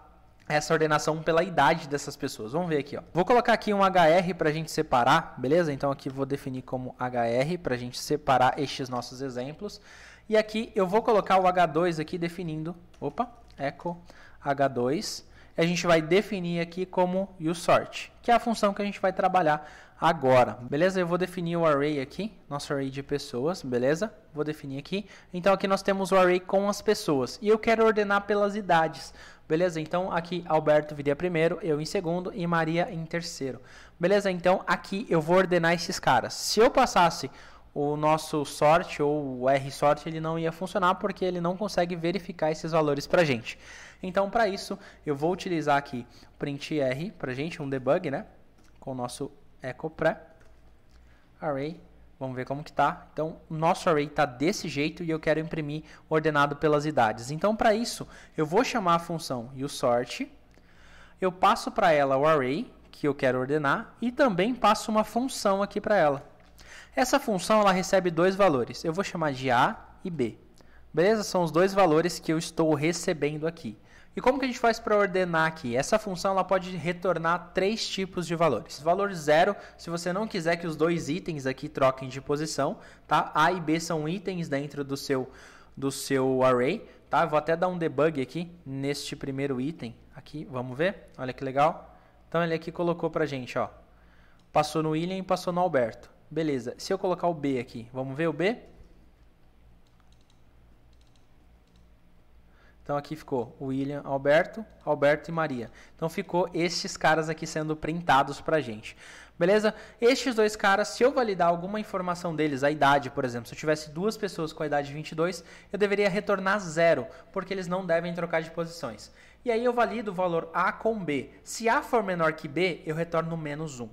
essa ordenação pela idade dessas pessoas. Vamos ver aqui, ó. Vou colocar aqui um HR para a gente separar, beleza? Então aqui vou definir como HR para a gente separar estes nossos exemplos. E aqui eu vou colocar o H2 aqui definindo, opa, echo H2. A gente vai definir aqui como useSort, que é a função que a gente vai trabalhar agora. Beleza? Eu vou definir o array aqui, nosso array de pessoas, beleza? Vou definir aqui. Então aqui nós temos o array com as pessoas e eu quero ordenar pelas idades. Beleza? Então aqui Alberto viria primeiro, eu em segundo e Maria em terceiro. Beleza? Então aqui eu vou ordenar esses caras. Se eu passasse o nosso sort ou o rsort ele não ia funcionar porque ele não consegue verificar esses valores para gente. Então para isso eu vou utilizar aqui printr print R para gente um debug, né, com o nosso echo pré array. Vamos ver como que tá. Então nosso array está desse jeito e eu quero imprimir ordenado pelas idades. Então para isso eu vou chamar a função e o Eu passo para ela o array que eu quero ordenar e também passo uma função aqui para ela. Essa função ela recebe dois valores. Eu vou chamar de A e B. Beleza? São os dois valores que eu estou recebendo aqui. E como que a gente faz para ordenar aqui? Essa função ela pode retornar três tipos de valores. Valor zero, se você não quiser que os dois itens aqui troquem de posição, tá? A e B são itens dentro do seu do seu array, tá? vou até dar um debug aqui neste primeiro item aqui, vamos ver? Olha que legal. Então ele aqui colocou a gente, ó. Passou no William e passou no Alberto. Beleza, se eu colocar o B aqui, vamos ver o B? Então aqui ficou William, Alberto, Alberto e Maria. Então ficou estes caras aqui sendo printados pra gente. Beleza? Estes dois caras, se eu validar alguma informação deles, a idade, por exemplo, se eu tivesse duas pessoas com a idade 22, eu deveria retornar zero, porque eles não devem trocar de posições. E aí eu valido o valor A com B. Se A for menor que B, eu retorno menos 1.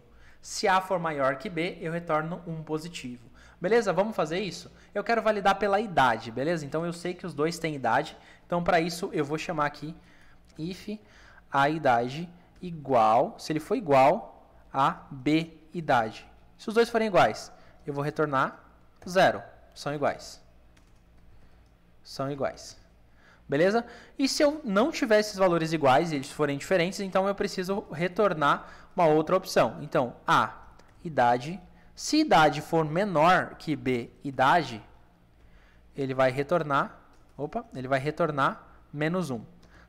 Se A for maior que B, eu retorno um positivo. Beleza? Vamos fazer isso? Eu quero validar pela idade, beleza? Então eu sei que os dois têm idade. Então para isso eu vou chamar aqui if a idade igual, se ele for igual a B idade. Se os dois forem iguais, eu vou retornar zero. São iguais. São iguais. Beleza? E se eu não tiver esses valores iguais e eles forem diferentes, então eu preciso retornar uma outra opção. Então, A, idade. Se idade for menor que B, idade, ele vai retornar, opa, ele vai retornar menos 1.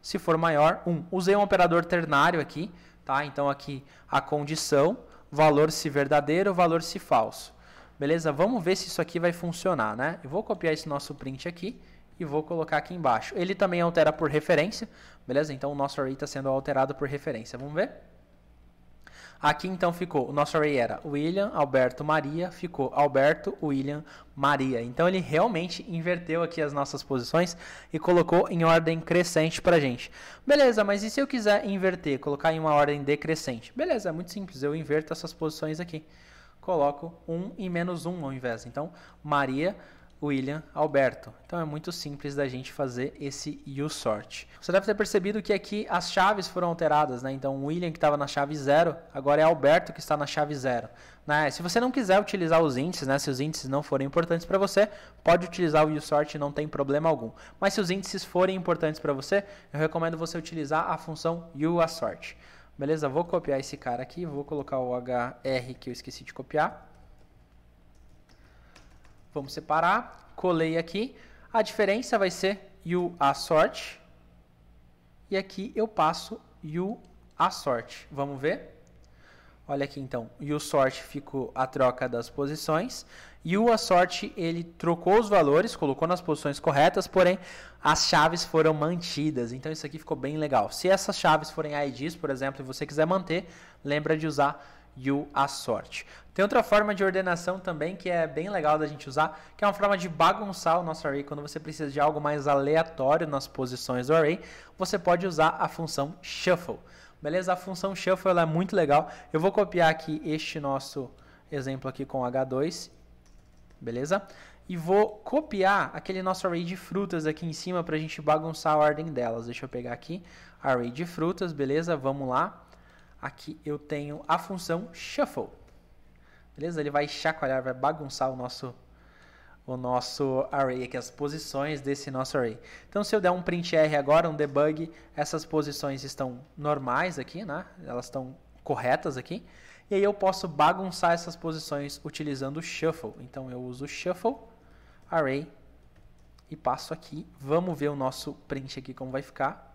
Se for maior, 1. Usei um operador ternário aqui, tá? Então aqui a condição, valor se verdadeiro, valor se falso. Beleza? Vamos ver se isso aqui vai funcionar, né? Eu vou copiar esse nosso print aqui e vou colocar aqui embaixo. Ele também altera por referência, beleza? Então o nosso array está sendo alterado por referência. Vamos ver? Aqui então ficou, o nosso array era William, Alberto, Maria, ficou Alberto, William, Maria. Então ele realmente inverteu aqui as nossas posições e colocou em ordem crescente para gente. Beleza, mas e se eu quiser inverter, colocar em uma ordem decrescente? Beleza, é muito simples, eu inverto essas posições aqui. Coloco 1 e menos 1 ao invés. Então, Maria William Alberto. Então é muito simples da gente fazer esse uSort. Você deve ter percebido que aqui as chaves foram alteradas, né? Então William que estava na chave 0, agora é Alberto que está na chave 0. Né? Se você não quiser utilizar os índices, né? se os índices não forem importantes para você, pode utilizar o uSort, não tem problema algum. Mas se os índices forem importantes para você, eu recomendo você utilizar a função asort. Beleza? Vou copiar esse cara aqui, vou colocar o HR que eu esqueci de copiar Vamos separar, colei aqui. A diferença vai ser you a sorte. E aqui eu passo you a sorte. Vamos ver? Olha aqui então, you sorte ficou a troca das posições. E o a sorte ele trocou os valores, colocou nas posições corretas, porém as chaves foram mantidas. Então isso aqui ficou bem legal. Se essas chaves forem IDs, por exemplo, e você quiser manter, lembra de usar you a sorte. Tem outra forma de ordenação também que é bem legal da gente usar, que é uma forma de bagunçar o nosso array quando você precisa de algo mais aleatório nas posições do array, você pode usar a função shuffle. Beleza? A função shuffle é muito legal. Eu vou copiar aqui este nosso exemplo aqui com H2. Beleza? E vou copiar aquele nosso array de frutas aqui em cima para a gente bagunçar a ordem delas. Deixa eu pegar aqui, array de frutas, beleza? Vamos lá aqui eu tenho a função shuffle. Beleza? Ele vai chacoalhar, vai bagunçar o nosso o nosso array aqui, as posições desse nosso array. Então se eu der um print r agora, um debug, essas posições estão normais aqui, né? Elas estão corretas aqui. E aí eu posso bagunçar essas posições utilizando o shuffle. Então eu uso shuffle array e passo aqui. Vamos ver o nosso print aqui como vai ficar.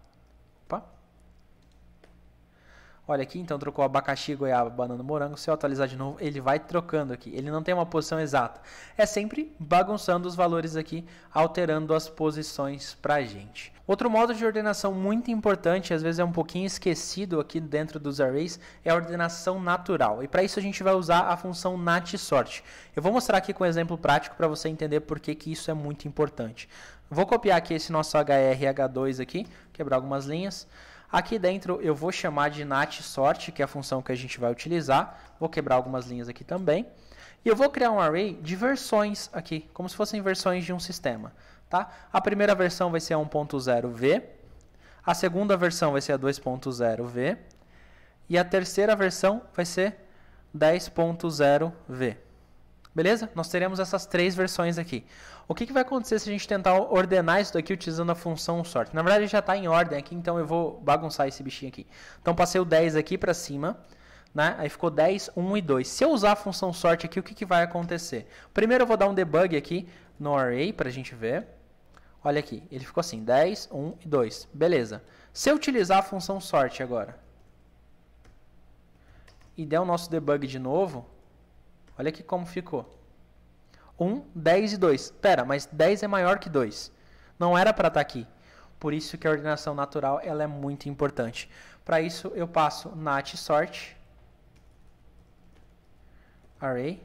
Olha aqui, então trocou abacaxi, goiaba, banana, morango. Se eu atualizar de novo, ele vai trocando aqui. Ele não tem uma posição exata. É sempre bagunçando os valores aqui, alterando as posições para gente. Outro modo de ordenação muito importante, às vezes é um pouquinho esquecido aqui dentro dos arrays, é a ordenação natural. E para isso a gente vai usar a função nat sort. Eu vou mostrar aqui com um exemplo prático para você entender por que, que isso é muito importante. Vou copiar aqui esse nosso hrh2 aqui, quebrar algumas linhas. Aqui dentro eu vou chamar de nat sort, que é a função que a gente vai utilizar. Vou quebrar algumas linhas aqui também. E eu vou criar um array de versões aqui, como se fossem versões de um sistema. Tá? A primeira versão vai ser a 1.0v, a segunda versão vai ser a 2.0v e a terceira versão vai ser 10.0v. Beleza? Nós teremos essas três versões aqui. O que, que vai acontecer se a gente tentar ordenar isso daqui utilizando a função sort? Na verdade, já está em ordem aqui, então eu vou bagunçar esse bichinho aqui. Então, passei o 10 aqui para cima. Né? Aí ficou 10, 1 e 2. Se eu usar a função sort aqui, o que, que vai acontecer? Primeiro eu vou dar um debug aqui no array para a gente ver. Olha aqui, ele ficou assim, 10, 1 e 2. Beleza. Se eu utilizar a função sort agora e der o nosso debug de novo, Olha aqui como ficou. 1, 10 e 2. Espera, mas 10 é maior que 2. Não era para estar tá aqui. Por isso que a ordenação natural ela é muito importante. Para isso, eu passo nat sort array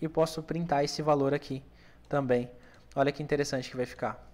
e posso printar esse valor aqui também. Olha que interessante que vai ficar.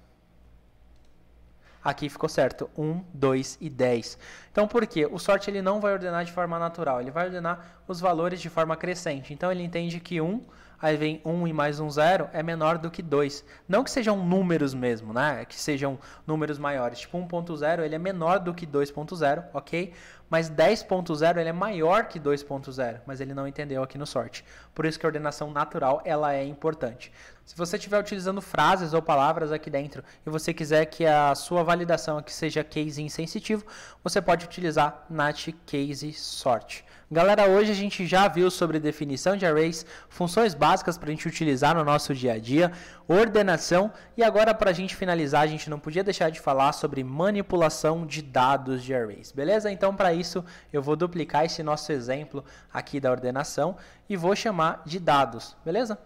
Aqui ficou certo, 1, 2 e 10. Então, por quê? O sorte ele não vai ordenar de forma natural, ele vai ordenar os valores de forma crescente. Então, ele entende que 1 aí vem 1 um e mais um zero, é menor do que 2. Não que sejam números mesmo, né? Que sejam números maiores. Tipo, 1.0 ele é menor do que 2.0, ok? Mas 10.0 ele é maior que 2.0, mas ele não entendeu aqui no sorte. Por isso que a ordenação natural ela é importante. Se você estiver utilizando frases ou palavras aqui dentro e você quiser que a sua validação aqui seja case insensitivo, você pode utilizar nat case sort. Galera, hoje a gente já viu sobre definição de arrays, funções básicas para a gente utilizar no nosso dia a dia, ordenação e agora para a gente finalizar a gente não podia deixar de falar sobre manipulação de dados de arrays, beleza? Então para isso eu vou duplicar esse nosso exemplo aqui da ordenação e vou chamar de dados, beleza?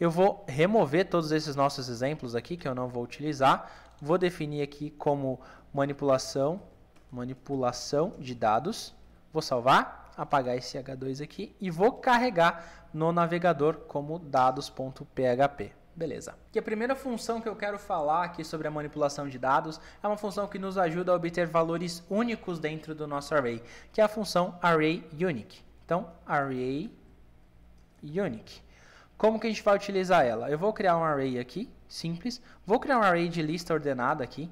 Eu vou remover todos esses nossos exemplos aqui que eu não vou utilizar, vou definir aqui como manipulação, manipulação de dados, vou salvar apagar esse H2 aqui e vou carregar no navegador como dados.php. Beleza. E a primeira função que eu quero falar aqui sobre a manipulação de dados é uma função que nos ajuda a obter valores únicos dentro do nosso array, que é a função array_unique. Então, array_unique. Como que a gente vai utilizar ela? Eu vou criar um array aqui, simples. Vou criar um array de lista ordenada aqui,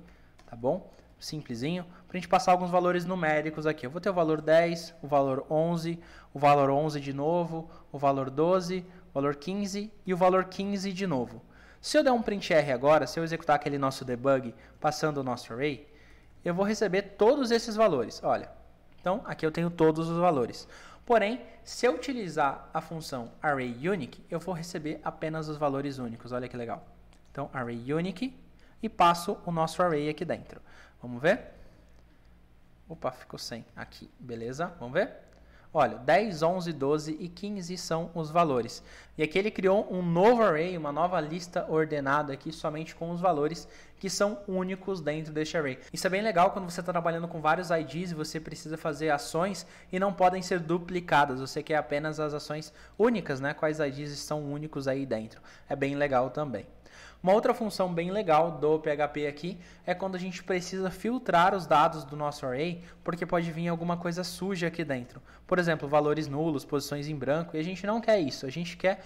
tá bom? simplesinho, para a gente passar alguns valores numéricos aqui. Eu vou ter o valor 10, o valor 11, o valor 11 de novo, o valor 12, o valor 15 e o valor 15 de novo. Se eu der um print R agora, se eu executar aquele nosso debug passando o nosso array, eu vou receber todos esses valores. Olha, então aqui eu tenho todos os valores. Porém, se eu utilizar a função arrayUnique, eu vou receber apenas os valores únicos. Olha que legal. Então, arrayUnique e passo o nosso array aqui dentro. Vamos ver? Opa, ficou sem aqui. Beleza? Vamos ver? Olha, 10, 11, 12 e 15 são os valores. E aqui ele criou um novo array, uma nova lista ordenada aqui somente com os valores que são únicos dentro deste array. Isso é bem legal quando você está trabalhando com vários IDs e você precisa fazer ações e não podem ser duplicadas. Você quer apenas as ações únicas, né? Quais IDs estão únicos aí dentro. É bem legal também. Uma outra função bem legal do PHP aqui é quando a gente precisa filtrar os dados do nosso array, porque pode vir alguma coisa suja aqui dentro. Por exemplo, valores nulos, posições em branco, e a gente não quer isso, a gente quer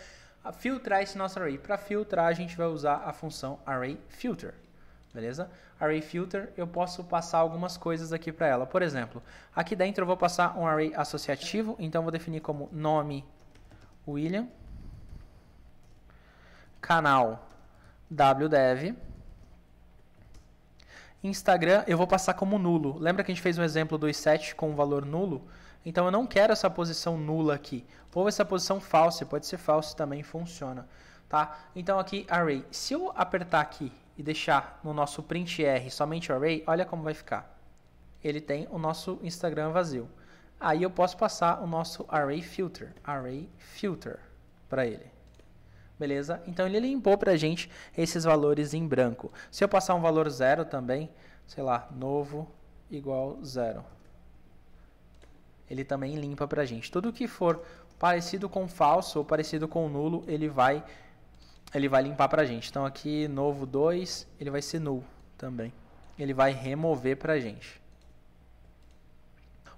filtrar esse nosso array. Para filtrar, a gente vai usar a função arrayFilter beleza? Array_filter eu posso passar algumas coisas aqui para ela. Por exemplo, aqui dentro eu vou passar um array associativo, então vou definir como nome William, canal wdev. Instagram eu vou passar como nulo. Lembra que a gente fez um exemplo dos set com um valor nulo? Então eu não quero essa posição nula aqui. Ou essa posição falsa, pode ser falso também, funciona. Tá? Então aqui, array. Se eu apertar aqui e deixar no nosso printr somente array, olha como vai ficar. Ele tem o nosso Instagram vazio. Aí eu posso passar o nosso array filter, array filter para ele beleza? Então ele limpou para a gente esses valores em branco. Se eu passar um valor zero também, sei lá, novo igual zero, ele também limpa para a gente. Tudo que for parecido com falso ou parecido com nulo, ele vai ele vai limpar para a gente. Então aqui novo 2, ele vai ser nulo também. Ele vai remover para a gente.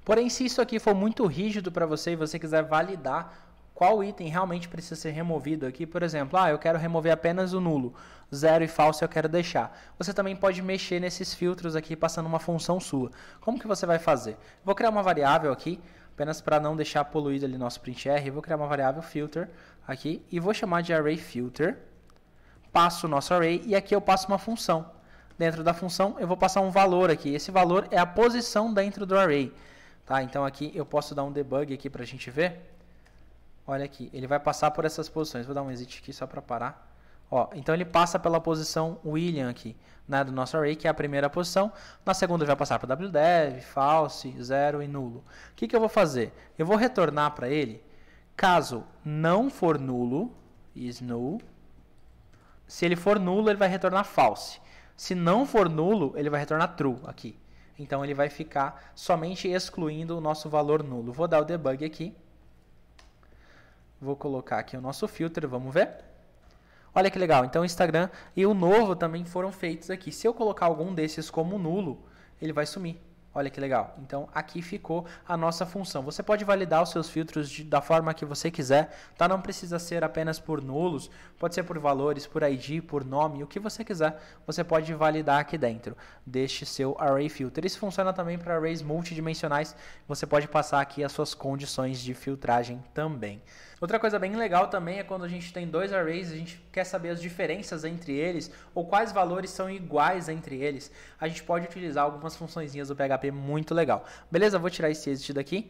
Porém, se isso aqui for muito rígido para você e você quiser validar qual item realmente precisa ser removido aqui. Por exemplo, ah, eu quero remover apenas o nulo, zero e falso eu quero deixar. Você também pode mexer nesses filtros aqui passando uma função sua. Como que você vai fazer? Vou criar uma variável aqui, apenas para não deixar poluído ali nosso printr. Vou criar uma variável filter aqui e vou chamar de array filter. Passo o nosso array e aqui eu passo uma função. Dentro da função eu vou passar um valor aqui. Esse valor é a posição dentro do array. Tá? Então aqui eu posso dar um debug aqui para a gente ver. Olha aqui, ele vai passar por essas posições. Vou dar um exit aqui só para parar. Ó, então ele passa pela posição William aqui, né, do nosso array, que é a primeira posição. Na segunda vai passar para wdev, false, zero e nulo. O que, que eu vou fazer? Eu vou retornar para ele, caso não for nulo, is null. Se ele for nulo, ele vai retornar false. Se não for nulo, ele vai retornar true aqui. Então ele vai ficar somente excluindo o nosso valor nulo. Vou dar o debug aqui. Vou colocar aqui o nosso filtro, vamos ver. Olha que legal, então o Instagram e o novo também foram feitos aqui. Se eu colocar algum desses como nulo, ele vai sumir. Olha que legal. Então aqui ficou a nossa função. Você pode validar os seus filtros de, da forma que você quiser, tá? Não precisa ser apenas por nulos, pode ser por valores, por ID, por nome, o que você quiser. Você pode validar aqui dentro deste seu array filter. Isso funciona também para arrays multidimensionais. Você pode passar aqui as suas condições de filtragem também. Outra coisa bem legal também é quando a gente tem dois arrays, a gente quer saber as diferenças entre eles ou quais valores são iguais entre eles. A gente pode utilizar algumas funções do PHP muito legal. Beleza? Vou tirar esse exit daqui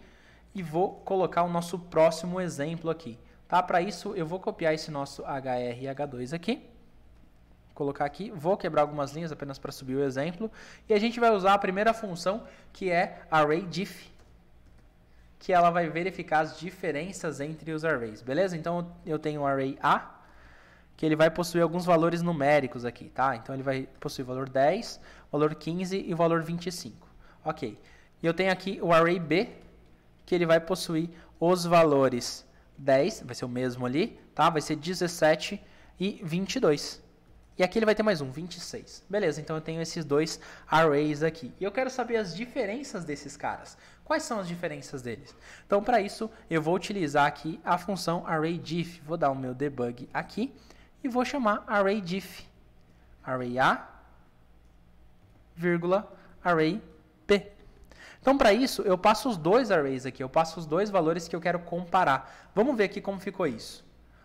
e vou colocar o nosso próximo exemplo aqui. Tá? Para isso, eu vou copiar esse nosso hrh2 aqui colocar aqui, vou quebrar algumas linhas apenas para subir o exemplo, e a gente vai usar a primeira função que é array diff, que ela vai verificar as diferenças entre os arrays, beleza? Então eu tenho um array A, que ele vai possuir alguns valores numéricos aqui, tá? Então ele vai possuir o valor 10, valor 15 e o valor 25. Ok. E eu tenho aqui o array B, que ele vai possuir os valores 10, vai ser o mesmo ali, tá? Vai ser 17 e 22. E aqui ele vai ter mais um, 26. Beleza, então eu tenho esses dois arrays aqui. E eu quero saber as diferenças desses caras. Quais são as diferenças deles? Então, para isso, eu vou utilizar aqui a função arrayDiff. Vou dar o meu debug aqui e vou chamar arrayDiff. Array A, vírgula, array P. Então, para isso, eu passo os dois arrays aqui. Eu passo os dois valores que eu quero comparar. Vamos ver aqui como ficou isso.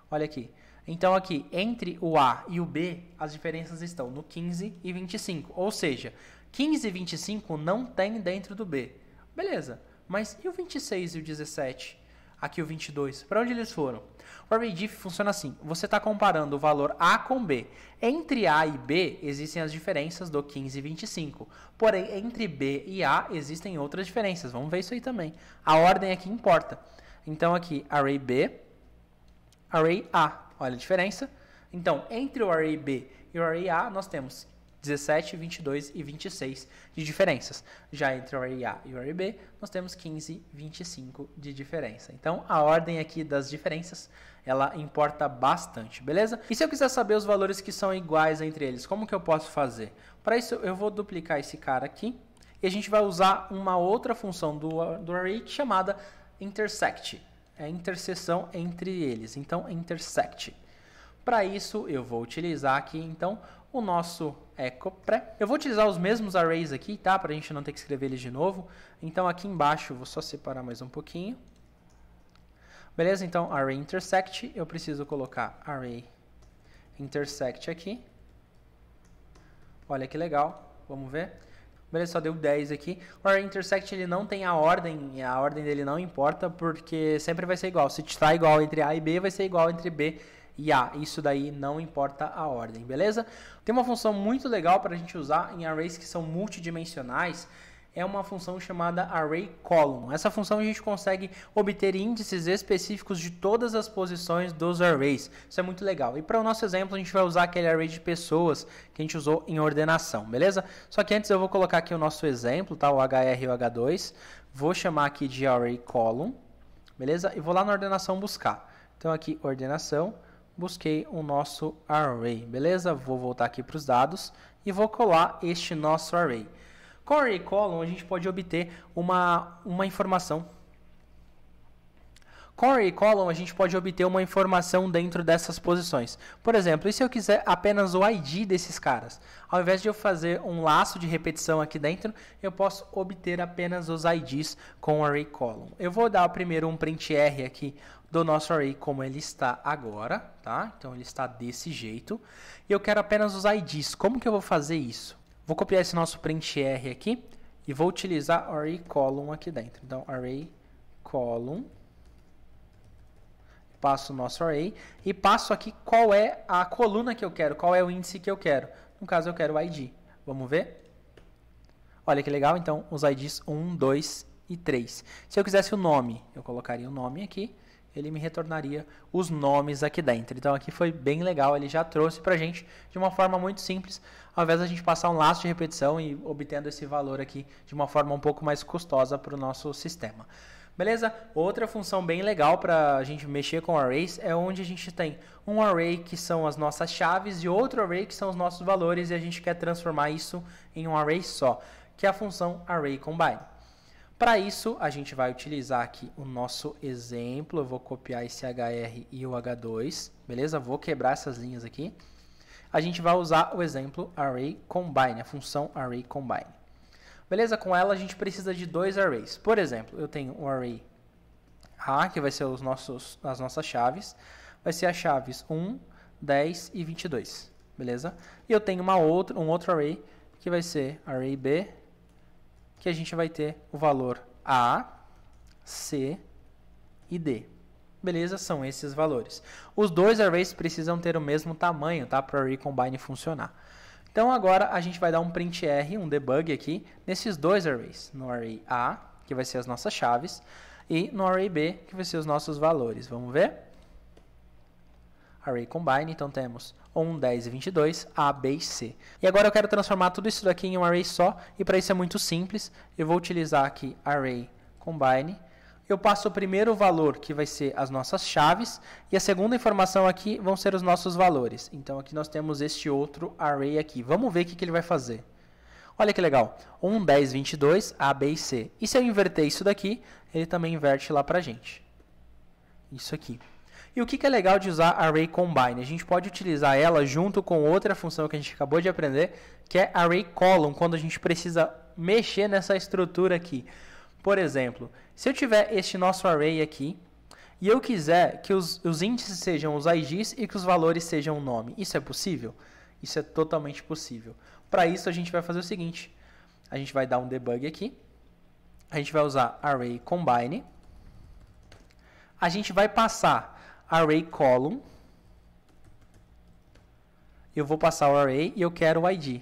Olha aqui. Então aqui, entre o A e o B, as diferenças estão no 15 e 25. Ou seja, 15 e 25 não tem dentro do B. Beleza, mas e o 26 e o 17? Aqui o 22, para onde eles foram? O diff funciona assim, você está comparando o valor A com B. Entre A e B existem as diferenças do 15 e 25, porém entre B e A existem outras diferenças, vamos ver isso aí também. A ordem aqui é importa. Então aqui, array B, array A, Olha a diferença. Então, entre o array B e o array A, nós temos 17, 22 e 26 de diferenças. Já entre o array A e o array B, nós temos 15, 25 de diferença. Então, a ordem aqui das diferenças, ela importa bastante, beleza? E se eu quiser saber os valores que são iguais entre eles, como que eu posso fazer? Para isso, eu vou duplicar esse cara aqui e a gente vai usar uma outra função do, do array é chamada intersect é a interseção entre eles, então intersect. Para isso, eu vou utilizar aqui, então, o nosso EcoPre. Eu vou utilizar os mesmos arrays aqui, tá? Para a gente não ter que escrever eles de novo. Então, aqui embaixo, vou só separar mais um pouquinho. Beleza? Então, array intersect, eu preciso colocar array intersect aqui. Olha que legal, vamos ver. Beleza, só deu 10 aqui. O intersect ele não tem a ordem, a ordem dele não importa, porque sempre vai ser igual. Se está igual entre A e B, vai ser igual entre B e A. Isso daí não importa a ordem, beleza? Tem uma função muito legal para a gente usar em arrays que são multidimensionais, é uma função chamada array_column. Essa função a gente consegue obter índices específicos de todas as posições dos arrays. Isso é muito legal. E para o nosso exemplo, a gente vai usar aquele array de pessoas que a gente usou em ordenação, beleza? Só que antes eu vou colocar aqui o nosso exemplo, tá? O HR e o H2. Vou chamar aqui de array_column, beleza? E vou lá na ordenação buscar. Então aqui, ordenação, busquei o nosso array, beleza? Vou voltar aqui para os dados e vou colar este nosso array. Corey Column, a gente pode obter uma, uma informação. Corey Column, a gente pode obter uma informação dentro dessas posições. Por exemplo, e se eu quiser apenas o ID desses caras? Ao invés de eu fazer um laço de repetição aqui dentro, eu posso obter apenas os IDs com o Array Column. Eu vou dar primeiro um print R aqui do nosso array como ele está agora, tá? Então ele está desse jeito. E eu quero apenas os IDs. Como que eu vou fazer isso? Vou copiar esse nosso print r aqui e vou utilizar array column aqui dentro. Então, array column. Passo o nosso array e passo aqui qual é a coluna que eu quero, qual é o índice que eu quero. No caso, eu quero o ID. Vamos ver? Olha que legal, então, os IDs 1, 2 e 3. Se eu quisesse o nome, eu colocaria o nome aqui ele me retornaria os nomes aqui dentro. Então aqui foi bem legal, ele já trouxe para gente de uma forma muito simples, ao invés da gente passar um laço de repetição e obtendo esse valor aqui de uma forma um pouco mais custosa para o nosso sistema. Beleza? Outra função bem legal para a gente mexer com arrays é onde a gente tem um array que são as nossas chaves e outro array que são os nossos valores e a gente quer transformar isso em um array só, que é a função array combine. Para isso, a gente vai utilizar aqui o nosso exemplo. Eu vou copiar esse HR e o H2, beleza? Vou quebrar essas linhas aqui. A gente vai usar o exemplo array combine, a função array combine. Beleza? Com ela, a gente precisa de dois arrays. Por exemplo, eu tenho um array A, que vai ser os nossos, as nossas chaves. Vai ser as chaves 1, 10 e 22, beleza? E eu tenho uma outra, um outro array, que vai ser array B, que a gente vai ter o valor A, C e D. Beleza? São esses valores. Os dois arrays precisam ter o mesmo tamanho tá? para o array combine funcionar. Então agora a gente vai dar um print R, um debug aqui, nesses dois arrays. No array A, que vai ser as nossas chaves, e no array B, que vai ser os nossos valores. Vamos ver? array combine, então temos 1, 10 e 22, A, B e C. E agora eu quero transformar tudo isso daqui em um array só, e para isso é muito simples, eu vou utilizar aqui array combine, eu passo o primeiro valor, que vai ser as nossas chaves, e a segunda informação aqui vão ser os nossos valores. Então aqui nós temos este outro array aqui. Vamos ver o que, que ele vai fazer. Olha que legal, 1, 10, 22, A, B e C. E se eu inverter isso daqui, ele também inverte lá a gente. Isso aqui. E o que, que é legal de usar Array Combine? A gente pode utilizar ela junto com outra função que a gente acabou de aprender, que é Array Column, quando a gente precisa mexer nessa estrutura aqui. Por exemplo, se eu tiver este nosso array aqui, e eu quiser que os, os índices sejam os IDs e que os valores sejam o nome, isso é possível? Isso é totalmente possível. Para isso, a gente vai fazer o seguinte. A gente vai dar um debug aqui. A gente vai usar array combine. A gente vai passar array column. Eu vou passar o array e eu quero o id.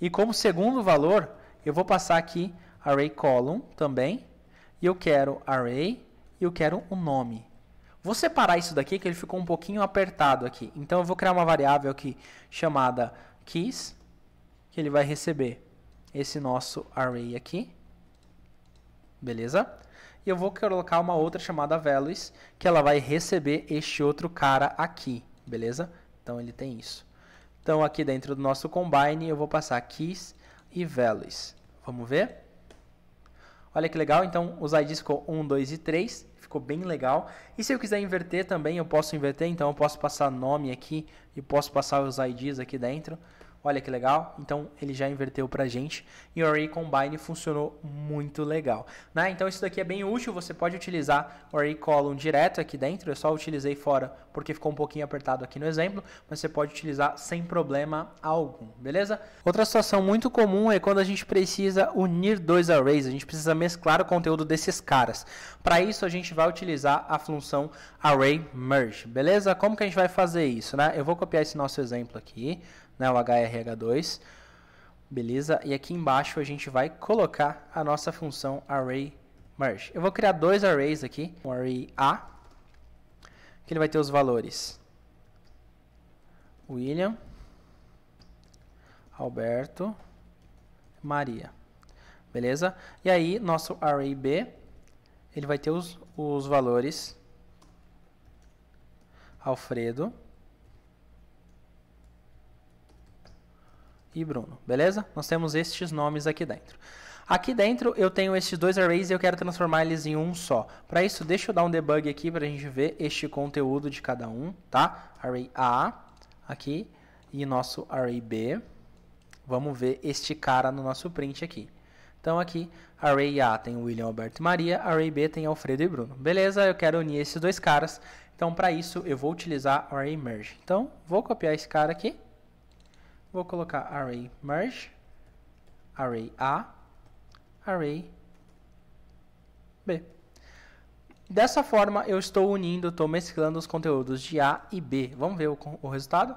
E como segundo valor, eu vou passar aqui array column também. E eu quero array e eu quero o um nome. Vou separar isso daqui que ele ficou um pouquinho apertado aqui. Então eu vou criar uma variável aqui chamada keys, que ele vai receber esse nosso array aqui. Beleza? E eu vou colocar uma outra chamada values, que ela vai receber este outro cara aqui, beleza? Então ele tem isso. Então aqui dentro do nosso combine eu vou passar keys e values. Vamos ver? Olha que legal, então os IDs ficou 1, 2 e 3, ficou bem legal. E se eu quiser inverter também, eu posso inverter, então eu posso passar nome aqui e posso passar os IDs aqui dentro. Olha que legal. Então ele já inverteu para a gente e o Array Combine funcionou muito legal. Né? Então isso daqui é bem útil. Você pode utilizar o Array Column direto aqui dentro. Eu só utilizei fora porque ficou um pouquinho apertado aqui no exemplo, mas você pode utilizar sem problema algum, beleza? Outra situação muito comum é quando a gente precisa unir dois arrays. A gente precisa mesclar o conteúdo desses caras. Para isso a gente vai utilizar a função array merge, beleza? Como que a gente vai fazer isso, né? Eu vou copiar esse nosso exemplo aqui né, o HRH2. Beleza? E aqui embaixo a gente vai colocar a nossa função array merge. Eu vou criar dois arrays aqui, um array A, que ele vai ter os valores William, Alberto, Maria. Beleza? E aí nosso array B, ele vai ter os, os valores Alfredo, e Bruno, beleza? Nós temos estes nomes aqui dentro. Aqui dentro eu tenho estes dois arrays e eu quero transformar eles em um só. Para isso, deixa eu dar um debug aqui para a gente ver este conteúdo de cada um, tá? Array A aqui e nosso array B. Vamos ver este cara no nosso print aqui. Então aqui, array A tem William, Alberto e Maria, array B tem Alfredo e Bruno. Beleza, eu quero unir esses dois caras. Então para isso eu vou utilizar o array merge. Então vou copiar esse cara aqui Vou colocar array merge, array A, array B. Dessa forma, eu estou unindo, estou mesclando os conteúdos de A e B. Vamos ver o, o resultado?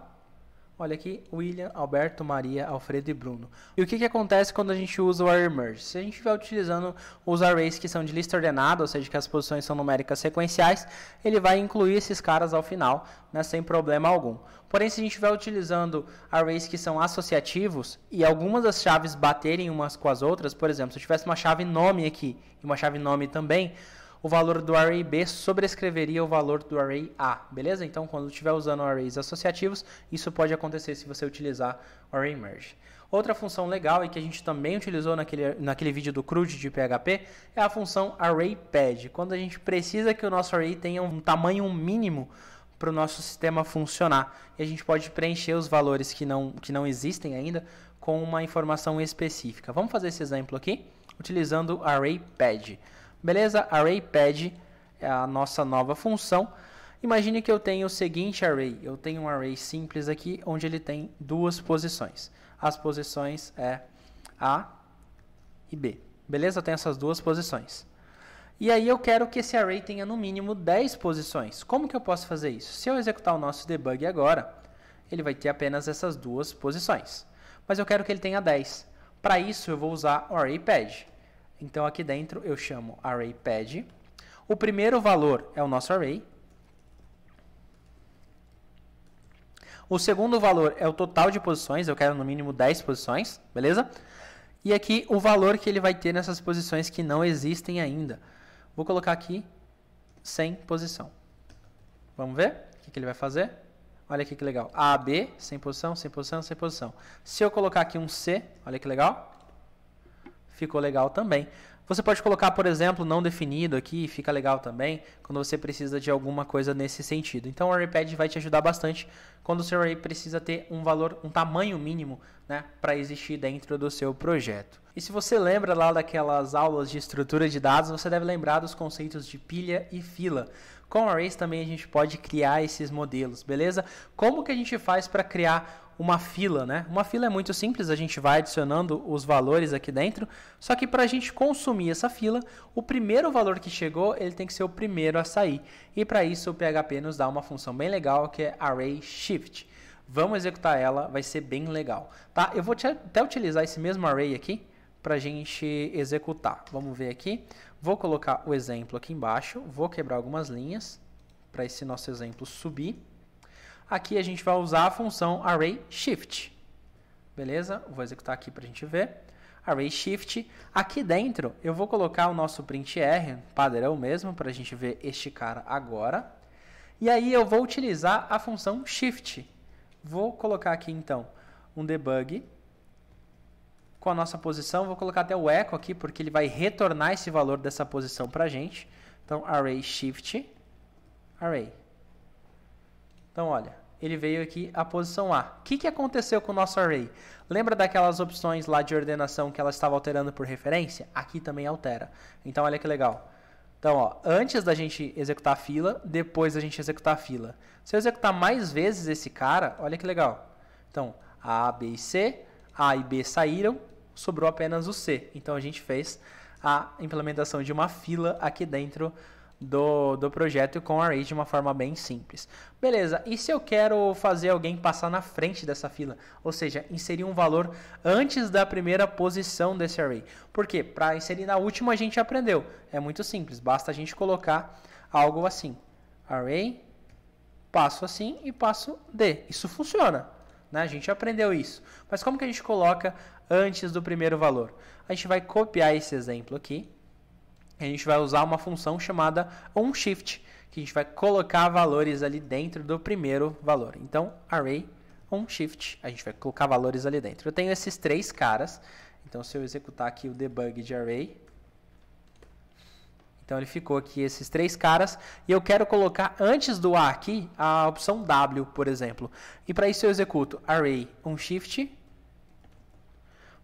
Olha aqui, William, Alberto, Maria, Alfredo e Bruno. E o que, que acontece quando a gente usa o array merge? Se a gente estiver utilizando os arrays que são de lista ordenada, ou seja, que as posições são numéricas sequenciais, ele vai incluir esses caras ao final, né, sem problema algum. Porém, se a gente estiver utilizando arrays que são associativos e algumas das chaves baterem umas com as outras, por exemplo, se eu tivesse uma chave nome aqui e uma chave nome também, o valor do array B sobrescreveria o valor do array A, beleza? Então, quando estiver usando arrays associativos, isso pode acontecer se você utilizar array merge. Outra função legal e que a gente também utilizou naquele, naquele vídeo do CRUD de PHP é a função ArrayPad. Quando a gente precisa que o nosso array tenha um tamanho mínimo para o nosso sistema funcionar. E a gente pode preencher os valores que não, que não existem ainda com uma informação específica. Vamos fazer esse exemplo aqui utilizando ArrayPad. Beleza? Array pad é a nossa nova função. Imagine que eu tenho o seguinte array. Eu tenho um array simples aqui, onde ele tem duas posições. As posições é A e B. Beleza? Eu tenho essas duas posições. E aí eu quero que esse array tenha no mínimo 10 posições. Como que eu posso fazer isso? Se eu executar o nosso debug agora, ele vai ter apenas essas duas posições. Mas eu quero que ele tenha 10. Para isso eu vou usar o então aqui dentro eu chamo array pad. O primeiro valor é o nosso array. O segundo valor é o total de posições, eu quero no mínimo 10 posições, beleza? E aqui o valor que ele vai ter nessas posições que não existem ainda. Vou colocar aqui sem posição. Vamos ver o que, ele vai fazer? Olha aqui que legal. A, B, sem posição, sem posição, sem posição. Se eu colocar aqui um C, olha que legal ficou legal também. Você pode colocar, por exemplo, não definido aqui, fica legal também, quando você precisa de alguma coisa nesse sentido. Então o ArrayPad vai te ajudar bastante quando o seu array precisa ter um valor, um tamanho mínimo, né, para existir dentro do seu projeto. E se você lembra lá daquelas aulas de estrutura de dados, você deve lembrar dos conceitos de pilha e fila. Com arrays também a gente pode criar esses modelos, beleza? Como que a gente faz para criar uma fila, né? Uma fila é muito simples, a gente vai adicionando os valores aqui dentro, só que para a gente consumir essa fila, o primeiro valor que chegou, ele tem que ser o primeiro a sair. E para isso o PHP nos dá uma função bem legal que é array shift. Vamos executar ela, vai ser bem legal. Tá? Eu vou até utilizar esse mesmo array aqui para a gente executar. Vamos ver aqui. Vou colocar o exemplo aqui embaixo, vou quebrar algumas linhas para esse nosso exemplo subir. Aqui a gente vai usar a função array shift. Beleza? Vou executar aqui para a gente ver. Array shift. Aqui dentro eu vou colocar o nosso printr, padrão mesmo, para a gente ver este cara agora. E aí eu vou utilizar a função shift. Vou colocar aqui então um debug com a nossa posição. Vou colocar até o echo aqui, porque ele vai retornar esse valor dessa posição para a gente. Então, array shift, array. Então, olha, ele veio aqui à posição A. O que, que aconteceu com o nosso array? Lembra daquelas opções lá de ordenação que ela estava alterando por referência? Aqui também altera. Então, olha que legal. Então, ó, antes da gente executar a fila, depois da gente executar a fila. Se eu executar mais vezes esse cara, olha que legal. Então, A, B e C, A e B saíram, sobrou apenas o C. Então, a gente fez a implementação de uma fila aqui dentro do, do projeto com array de uma forma bem simples. Beleza, e se eu quero fazer alguém passar na frente dessa fila? Ou seja, inserir um valor antes da primeira posição desse array. Porque para inserir na última a gente aprendeu. É muito simples, basta a gente colocar algo assim. Array, passo assim e passo D. Isso funciona, né? A gente aprendeu isso. Mas como que a gente coloca antes do primeiro valor? A gente vai copiar esse exemplo aqui a gente vai usar uma função chamada onShift, que a gente vai colocar valores ali dentro do primeiro valor. Então, array onShift, a gente vai colocar valores ali dentro. Eu tenho esses três caras, então se eu executar aqui o debug de array, então ele ficou aqui esses três caras e eu quero colocar antes do A aqui a opção W, por exemplo. E para isso eu executo array onShift,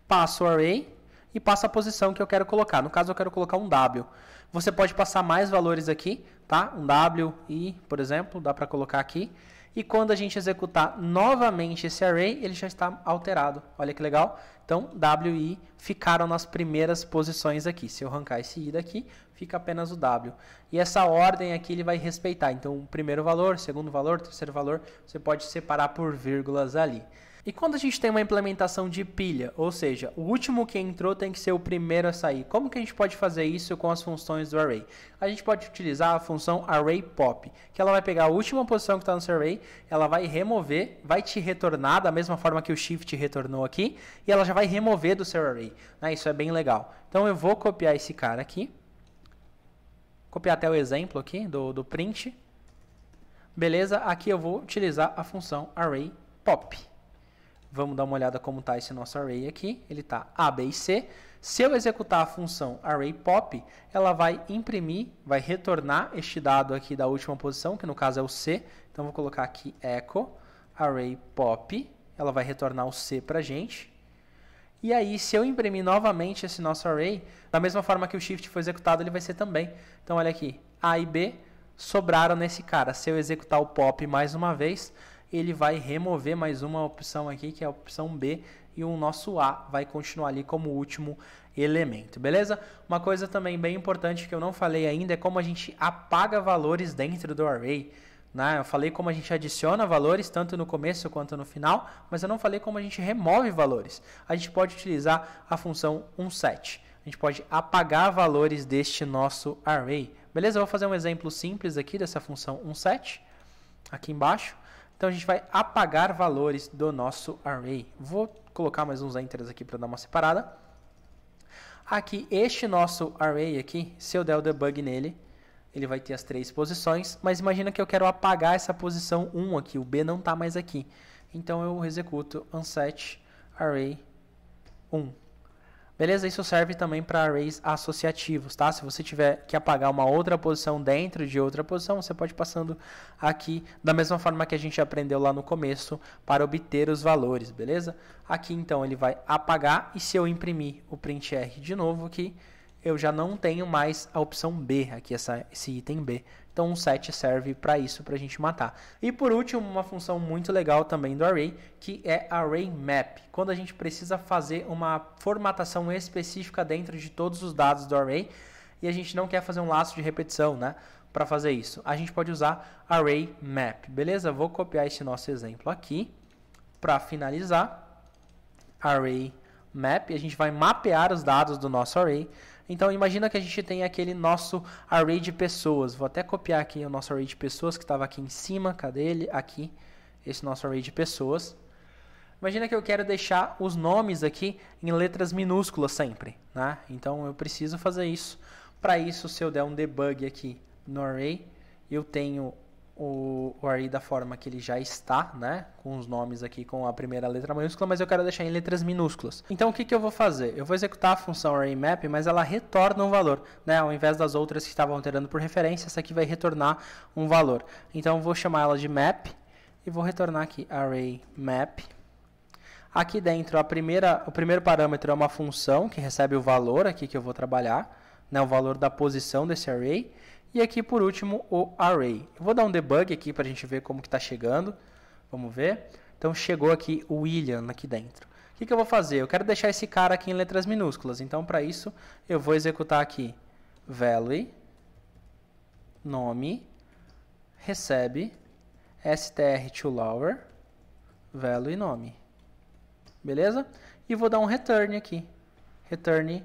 passo array e passa a posição que eu quero colocar. No caso, eu quero colocar um W. Você pode passar mais valores aqui, tá? Um W, I, por exemplo, dá para colocar aqui. E quando a gente executar novamente esse array, ele já está alterado. Olha que legal. Então, W e I ficaram nas primeiras posições aqui. Se eu arrancar esse I daqui, fica apenas o W. E essa ordem aqui ele vai respeitar. Então, primeiro valor, segundo valor, terceiro valor, você pode separar por vírgulas ali. E quando a gente tem uma implementação de pilha, ou seja, o último que entrou tem que ser o primeiro a sair, como que a gente pode fazer isso com as funções do array? A gente pode utilizar a função array pop, que ela vai pegar a última posição que está no seu array, ela vai remover, vai te retornar da mesma forma que o shift retornou aqui, e ela já vai remover do seu array. Né? Isso é bem legal. Então eu vou copiar esse cara aqui, copiar até o exemplo aqui do, do print. Beleza, aqui eu vou utilizar a função array pop. Vamos dar uma olhada como está esse nosso array aqui. Ele está A, B e C. Se eu executar a função array pop, ela vai imprimir, vai retornar este dado aqui da última posição, que no caso é o C. Então vou colocar aqui echo array pop, ela vai retornar o C para a gente. E aí, se eu imprimir novamente esse nosso array, da mesma forma que o shift foi executado, ele vai ser também. Então olha aqui, A e B sobraram nesse cara. Se eu executar o pop mais uma vez, ele vai remover mais uma opção aqui, que é a opção B, e o nosso A vai continuar ali como último elemento, beleza? Uma coisa também bem importante que eu não falei ainda é como a gente apaga valores dentro do array. Né? Eu falei como a gente adiciona valores, tanto no começo quanto no final, mas eu não falei como a gente remove valores. A gente pode utilizar a função unset. A gente pode apagar valores deste nosso array. Beleza? Eu vou fazer um exemplo simples aqui dessa função unset, aqui embaixo. Então a gente vai apagar valores do nosso array. Vou colocar mais uns enters aqui para dar uma separada. Aqui, este nosso array aqui, se eu der o debug nele, ele vai ter as três posições, mas imagina que eu quero apagar essa posição 1 aqui, o B não está mais aqui. Então eu executo unset array 1. Beleza? Isso serve também para arrays associativos, tá? Se você tiver que apagar uma outra posição dentro de outra posição, você pode passando aqui da mesma forma que a gente aprendeu lá no começo para obter os valores, beleza? Aqui então ele vai apagar e se eu imprimir o printr de novo aqui, eu já não tenho mais a opção B, aqui essa, esse item B. Então um set serve para isso, para a gente matar. E por último, uma função muito legal também do array, que é array map. Quando a gente precisa fazer uma formatação específica dentro de todos os dados do array e a gente não quer fazer um laço de repetição, né? Para fazer isso, a gente pode usar array map, beleza? Vou copiar esse nosso exemplo aqui para finalizar. Array map, a gente vai mapear os dados do nosso array então imagina que a gente tem aquele nosso array de pessoas. Vou até copiar aqui o nosso array de pessoas que estava aqui em cima. Cadê ele? Aqui. Esse nosso array de pessoas. Imagina que eu quero deixar os nomes aqui em letras minúsculas sempre. Né? Então eu preciso fazer isso. Para isso, se eu der um debug aqui no array, eu tenho o, o array da forma que ele já está, né? Com os nomes aqui com a primeira letra maiúscula, mas eu quero deixar em letras minúsculas. Então o que, que eu vou fazer? Eu vou executar a função ArrayMap, mas ela retorna um valor, né? Ao invés das outras que estavam alterando por referência, essa aqui vai retornar um valor. Então eu vou chamar ela de map e vou retornar aqui ArrayMap. Aqui dentro, a primeira, o primeiro parâmetro é uma função que recebe o valor aqui que eu vou trabalhar, né, o valor da posição desse array. E aqui por último o array. Eu vou dar um debug aqui para a gente ver como que está chegando. Vamos ver. Então chegou aqui o William aqui dentro. O que, que eu vou fazer? Eu quero deixar esse cara aqui em letras minúsculas. Então para isso eu vou executar aqui value nome recebe str to lower value nome. Beleza? E vou dar um return aqui. Return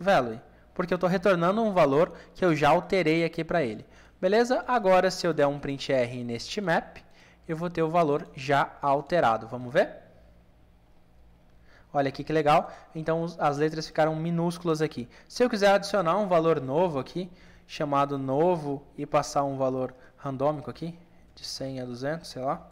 value porque eu estou retornando um valor que eu já alterei aqui para ele. Beleza? Agora, se eu der um print R neste map, eu vou ter o valor já alterado. Vamos ver? Olha aqui que legal. Então, as letras ficaram minúsculas aqui. Se eu quiser adicionar um valor novo aqui, chamado novo, e passar um valor randômico aqui, de 100 a 200, sei lá,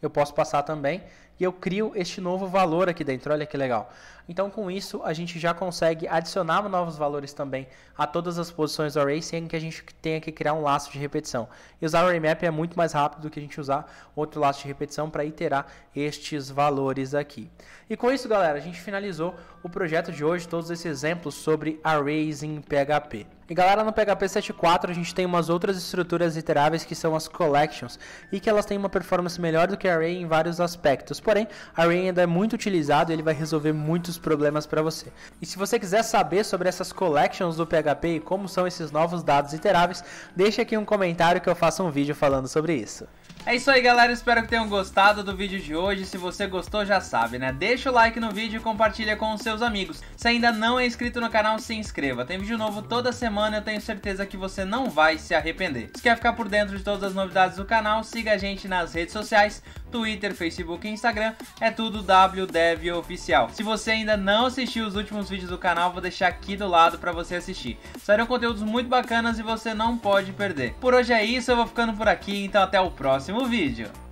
eu posso passar também e eu crio este novo valor aqui dentro. Olha que legal. Então, com isso, a gente já consegue adicionar novos valores também a todas as posições do array, sem que a gente tenha que criar um laço de repetição. E usar o array_map é muito mais rápido do que a gente usar outro laço de repetição para iterar estes valores aqui. E com isso, galera, a gente finalizou o projeto de hoje, todos esses exemplos sobre arrays em PHP. E galera, no PHP 7.4 a gente tem umas outras estruturas iteráveis que são as collections e que elas têm uma performance melhor do que array em vários aspectos porém a Rain ainda é muito utilizado e ele vai resolver muitos problemas para você. E se você quiser saber sobre essas collections do PHP e como são esses novos dados iteráveis, deixe aqui um comentário que eu faça um vídeo falando sobre isso. É isso aí galera, espero que tenham gostado do vídeo de hoje, se você gostou já sabe né, deixa o like no vídeo e compartilha com os seus amigos. Se ainda não é inscrito no canal, se inscreva, tem vídeo novo toda semana, eu tenho certeza que você não vai se arrepender. Se quer ficar por dentro de todas as novidades do canal, siga a gente nas redes sociais, Twitter, Facebook e Instagram é tudo WDev Oficial. Se você ainda não assistiu os últimos vídeos do canal, vou deixar aqui do lado para você assistir. Serão conteúdos muito bacanas e você não pode perder. Por hoje é isso, eu vou ficando por aqui, então até o próximo vídeo.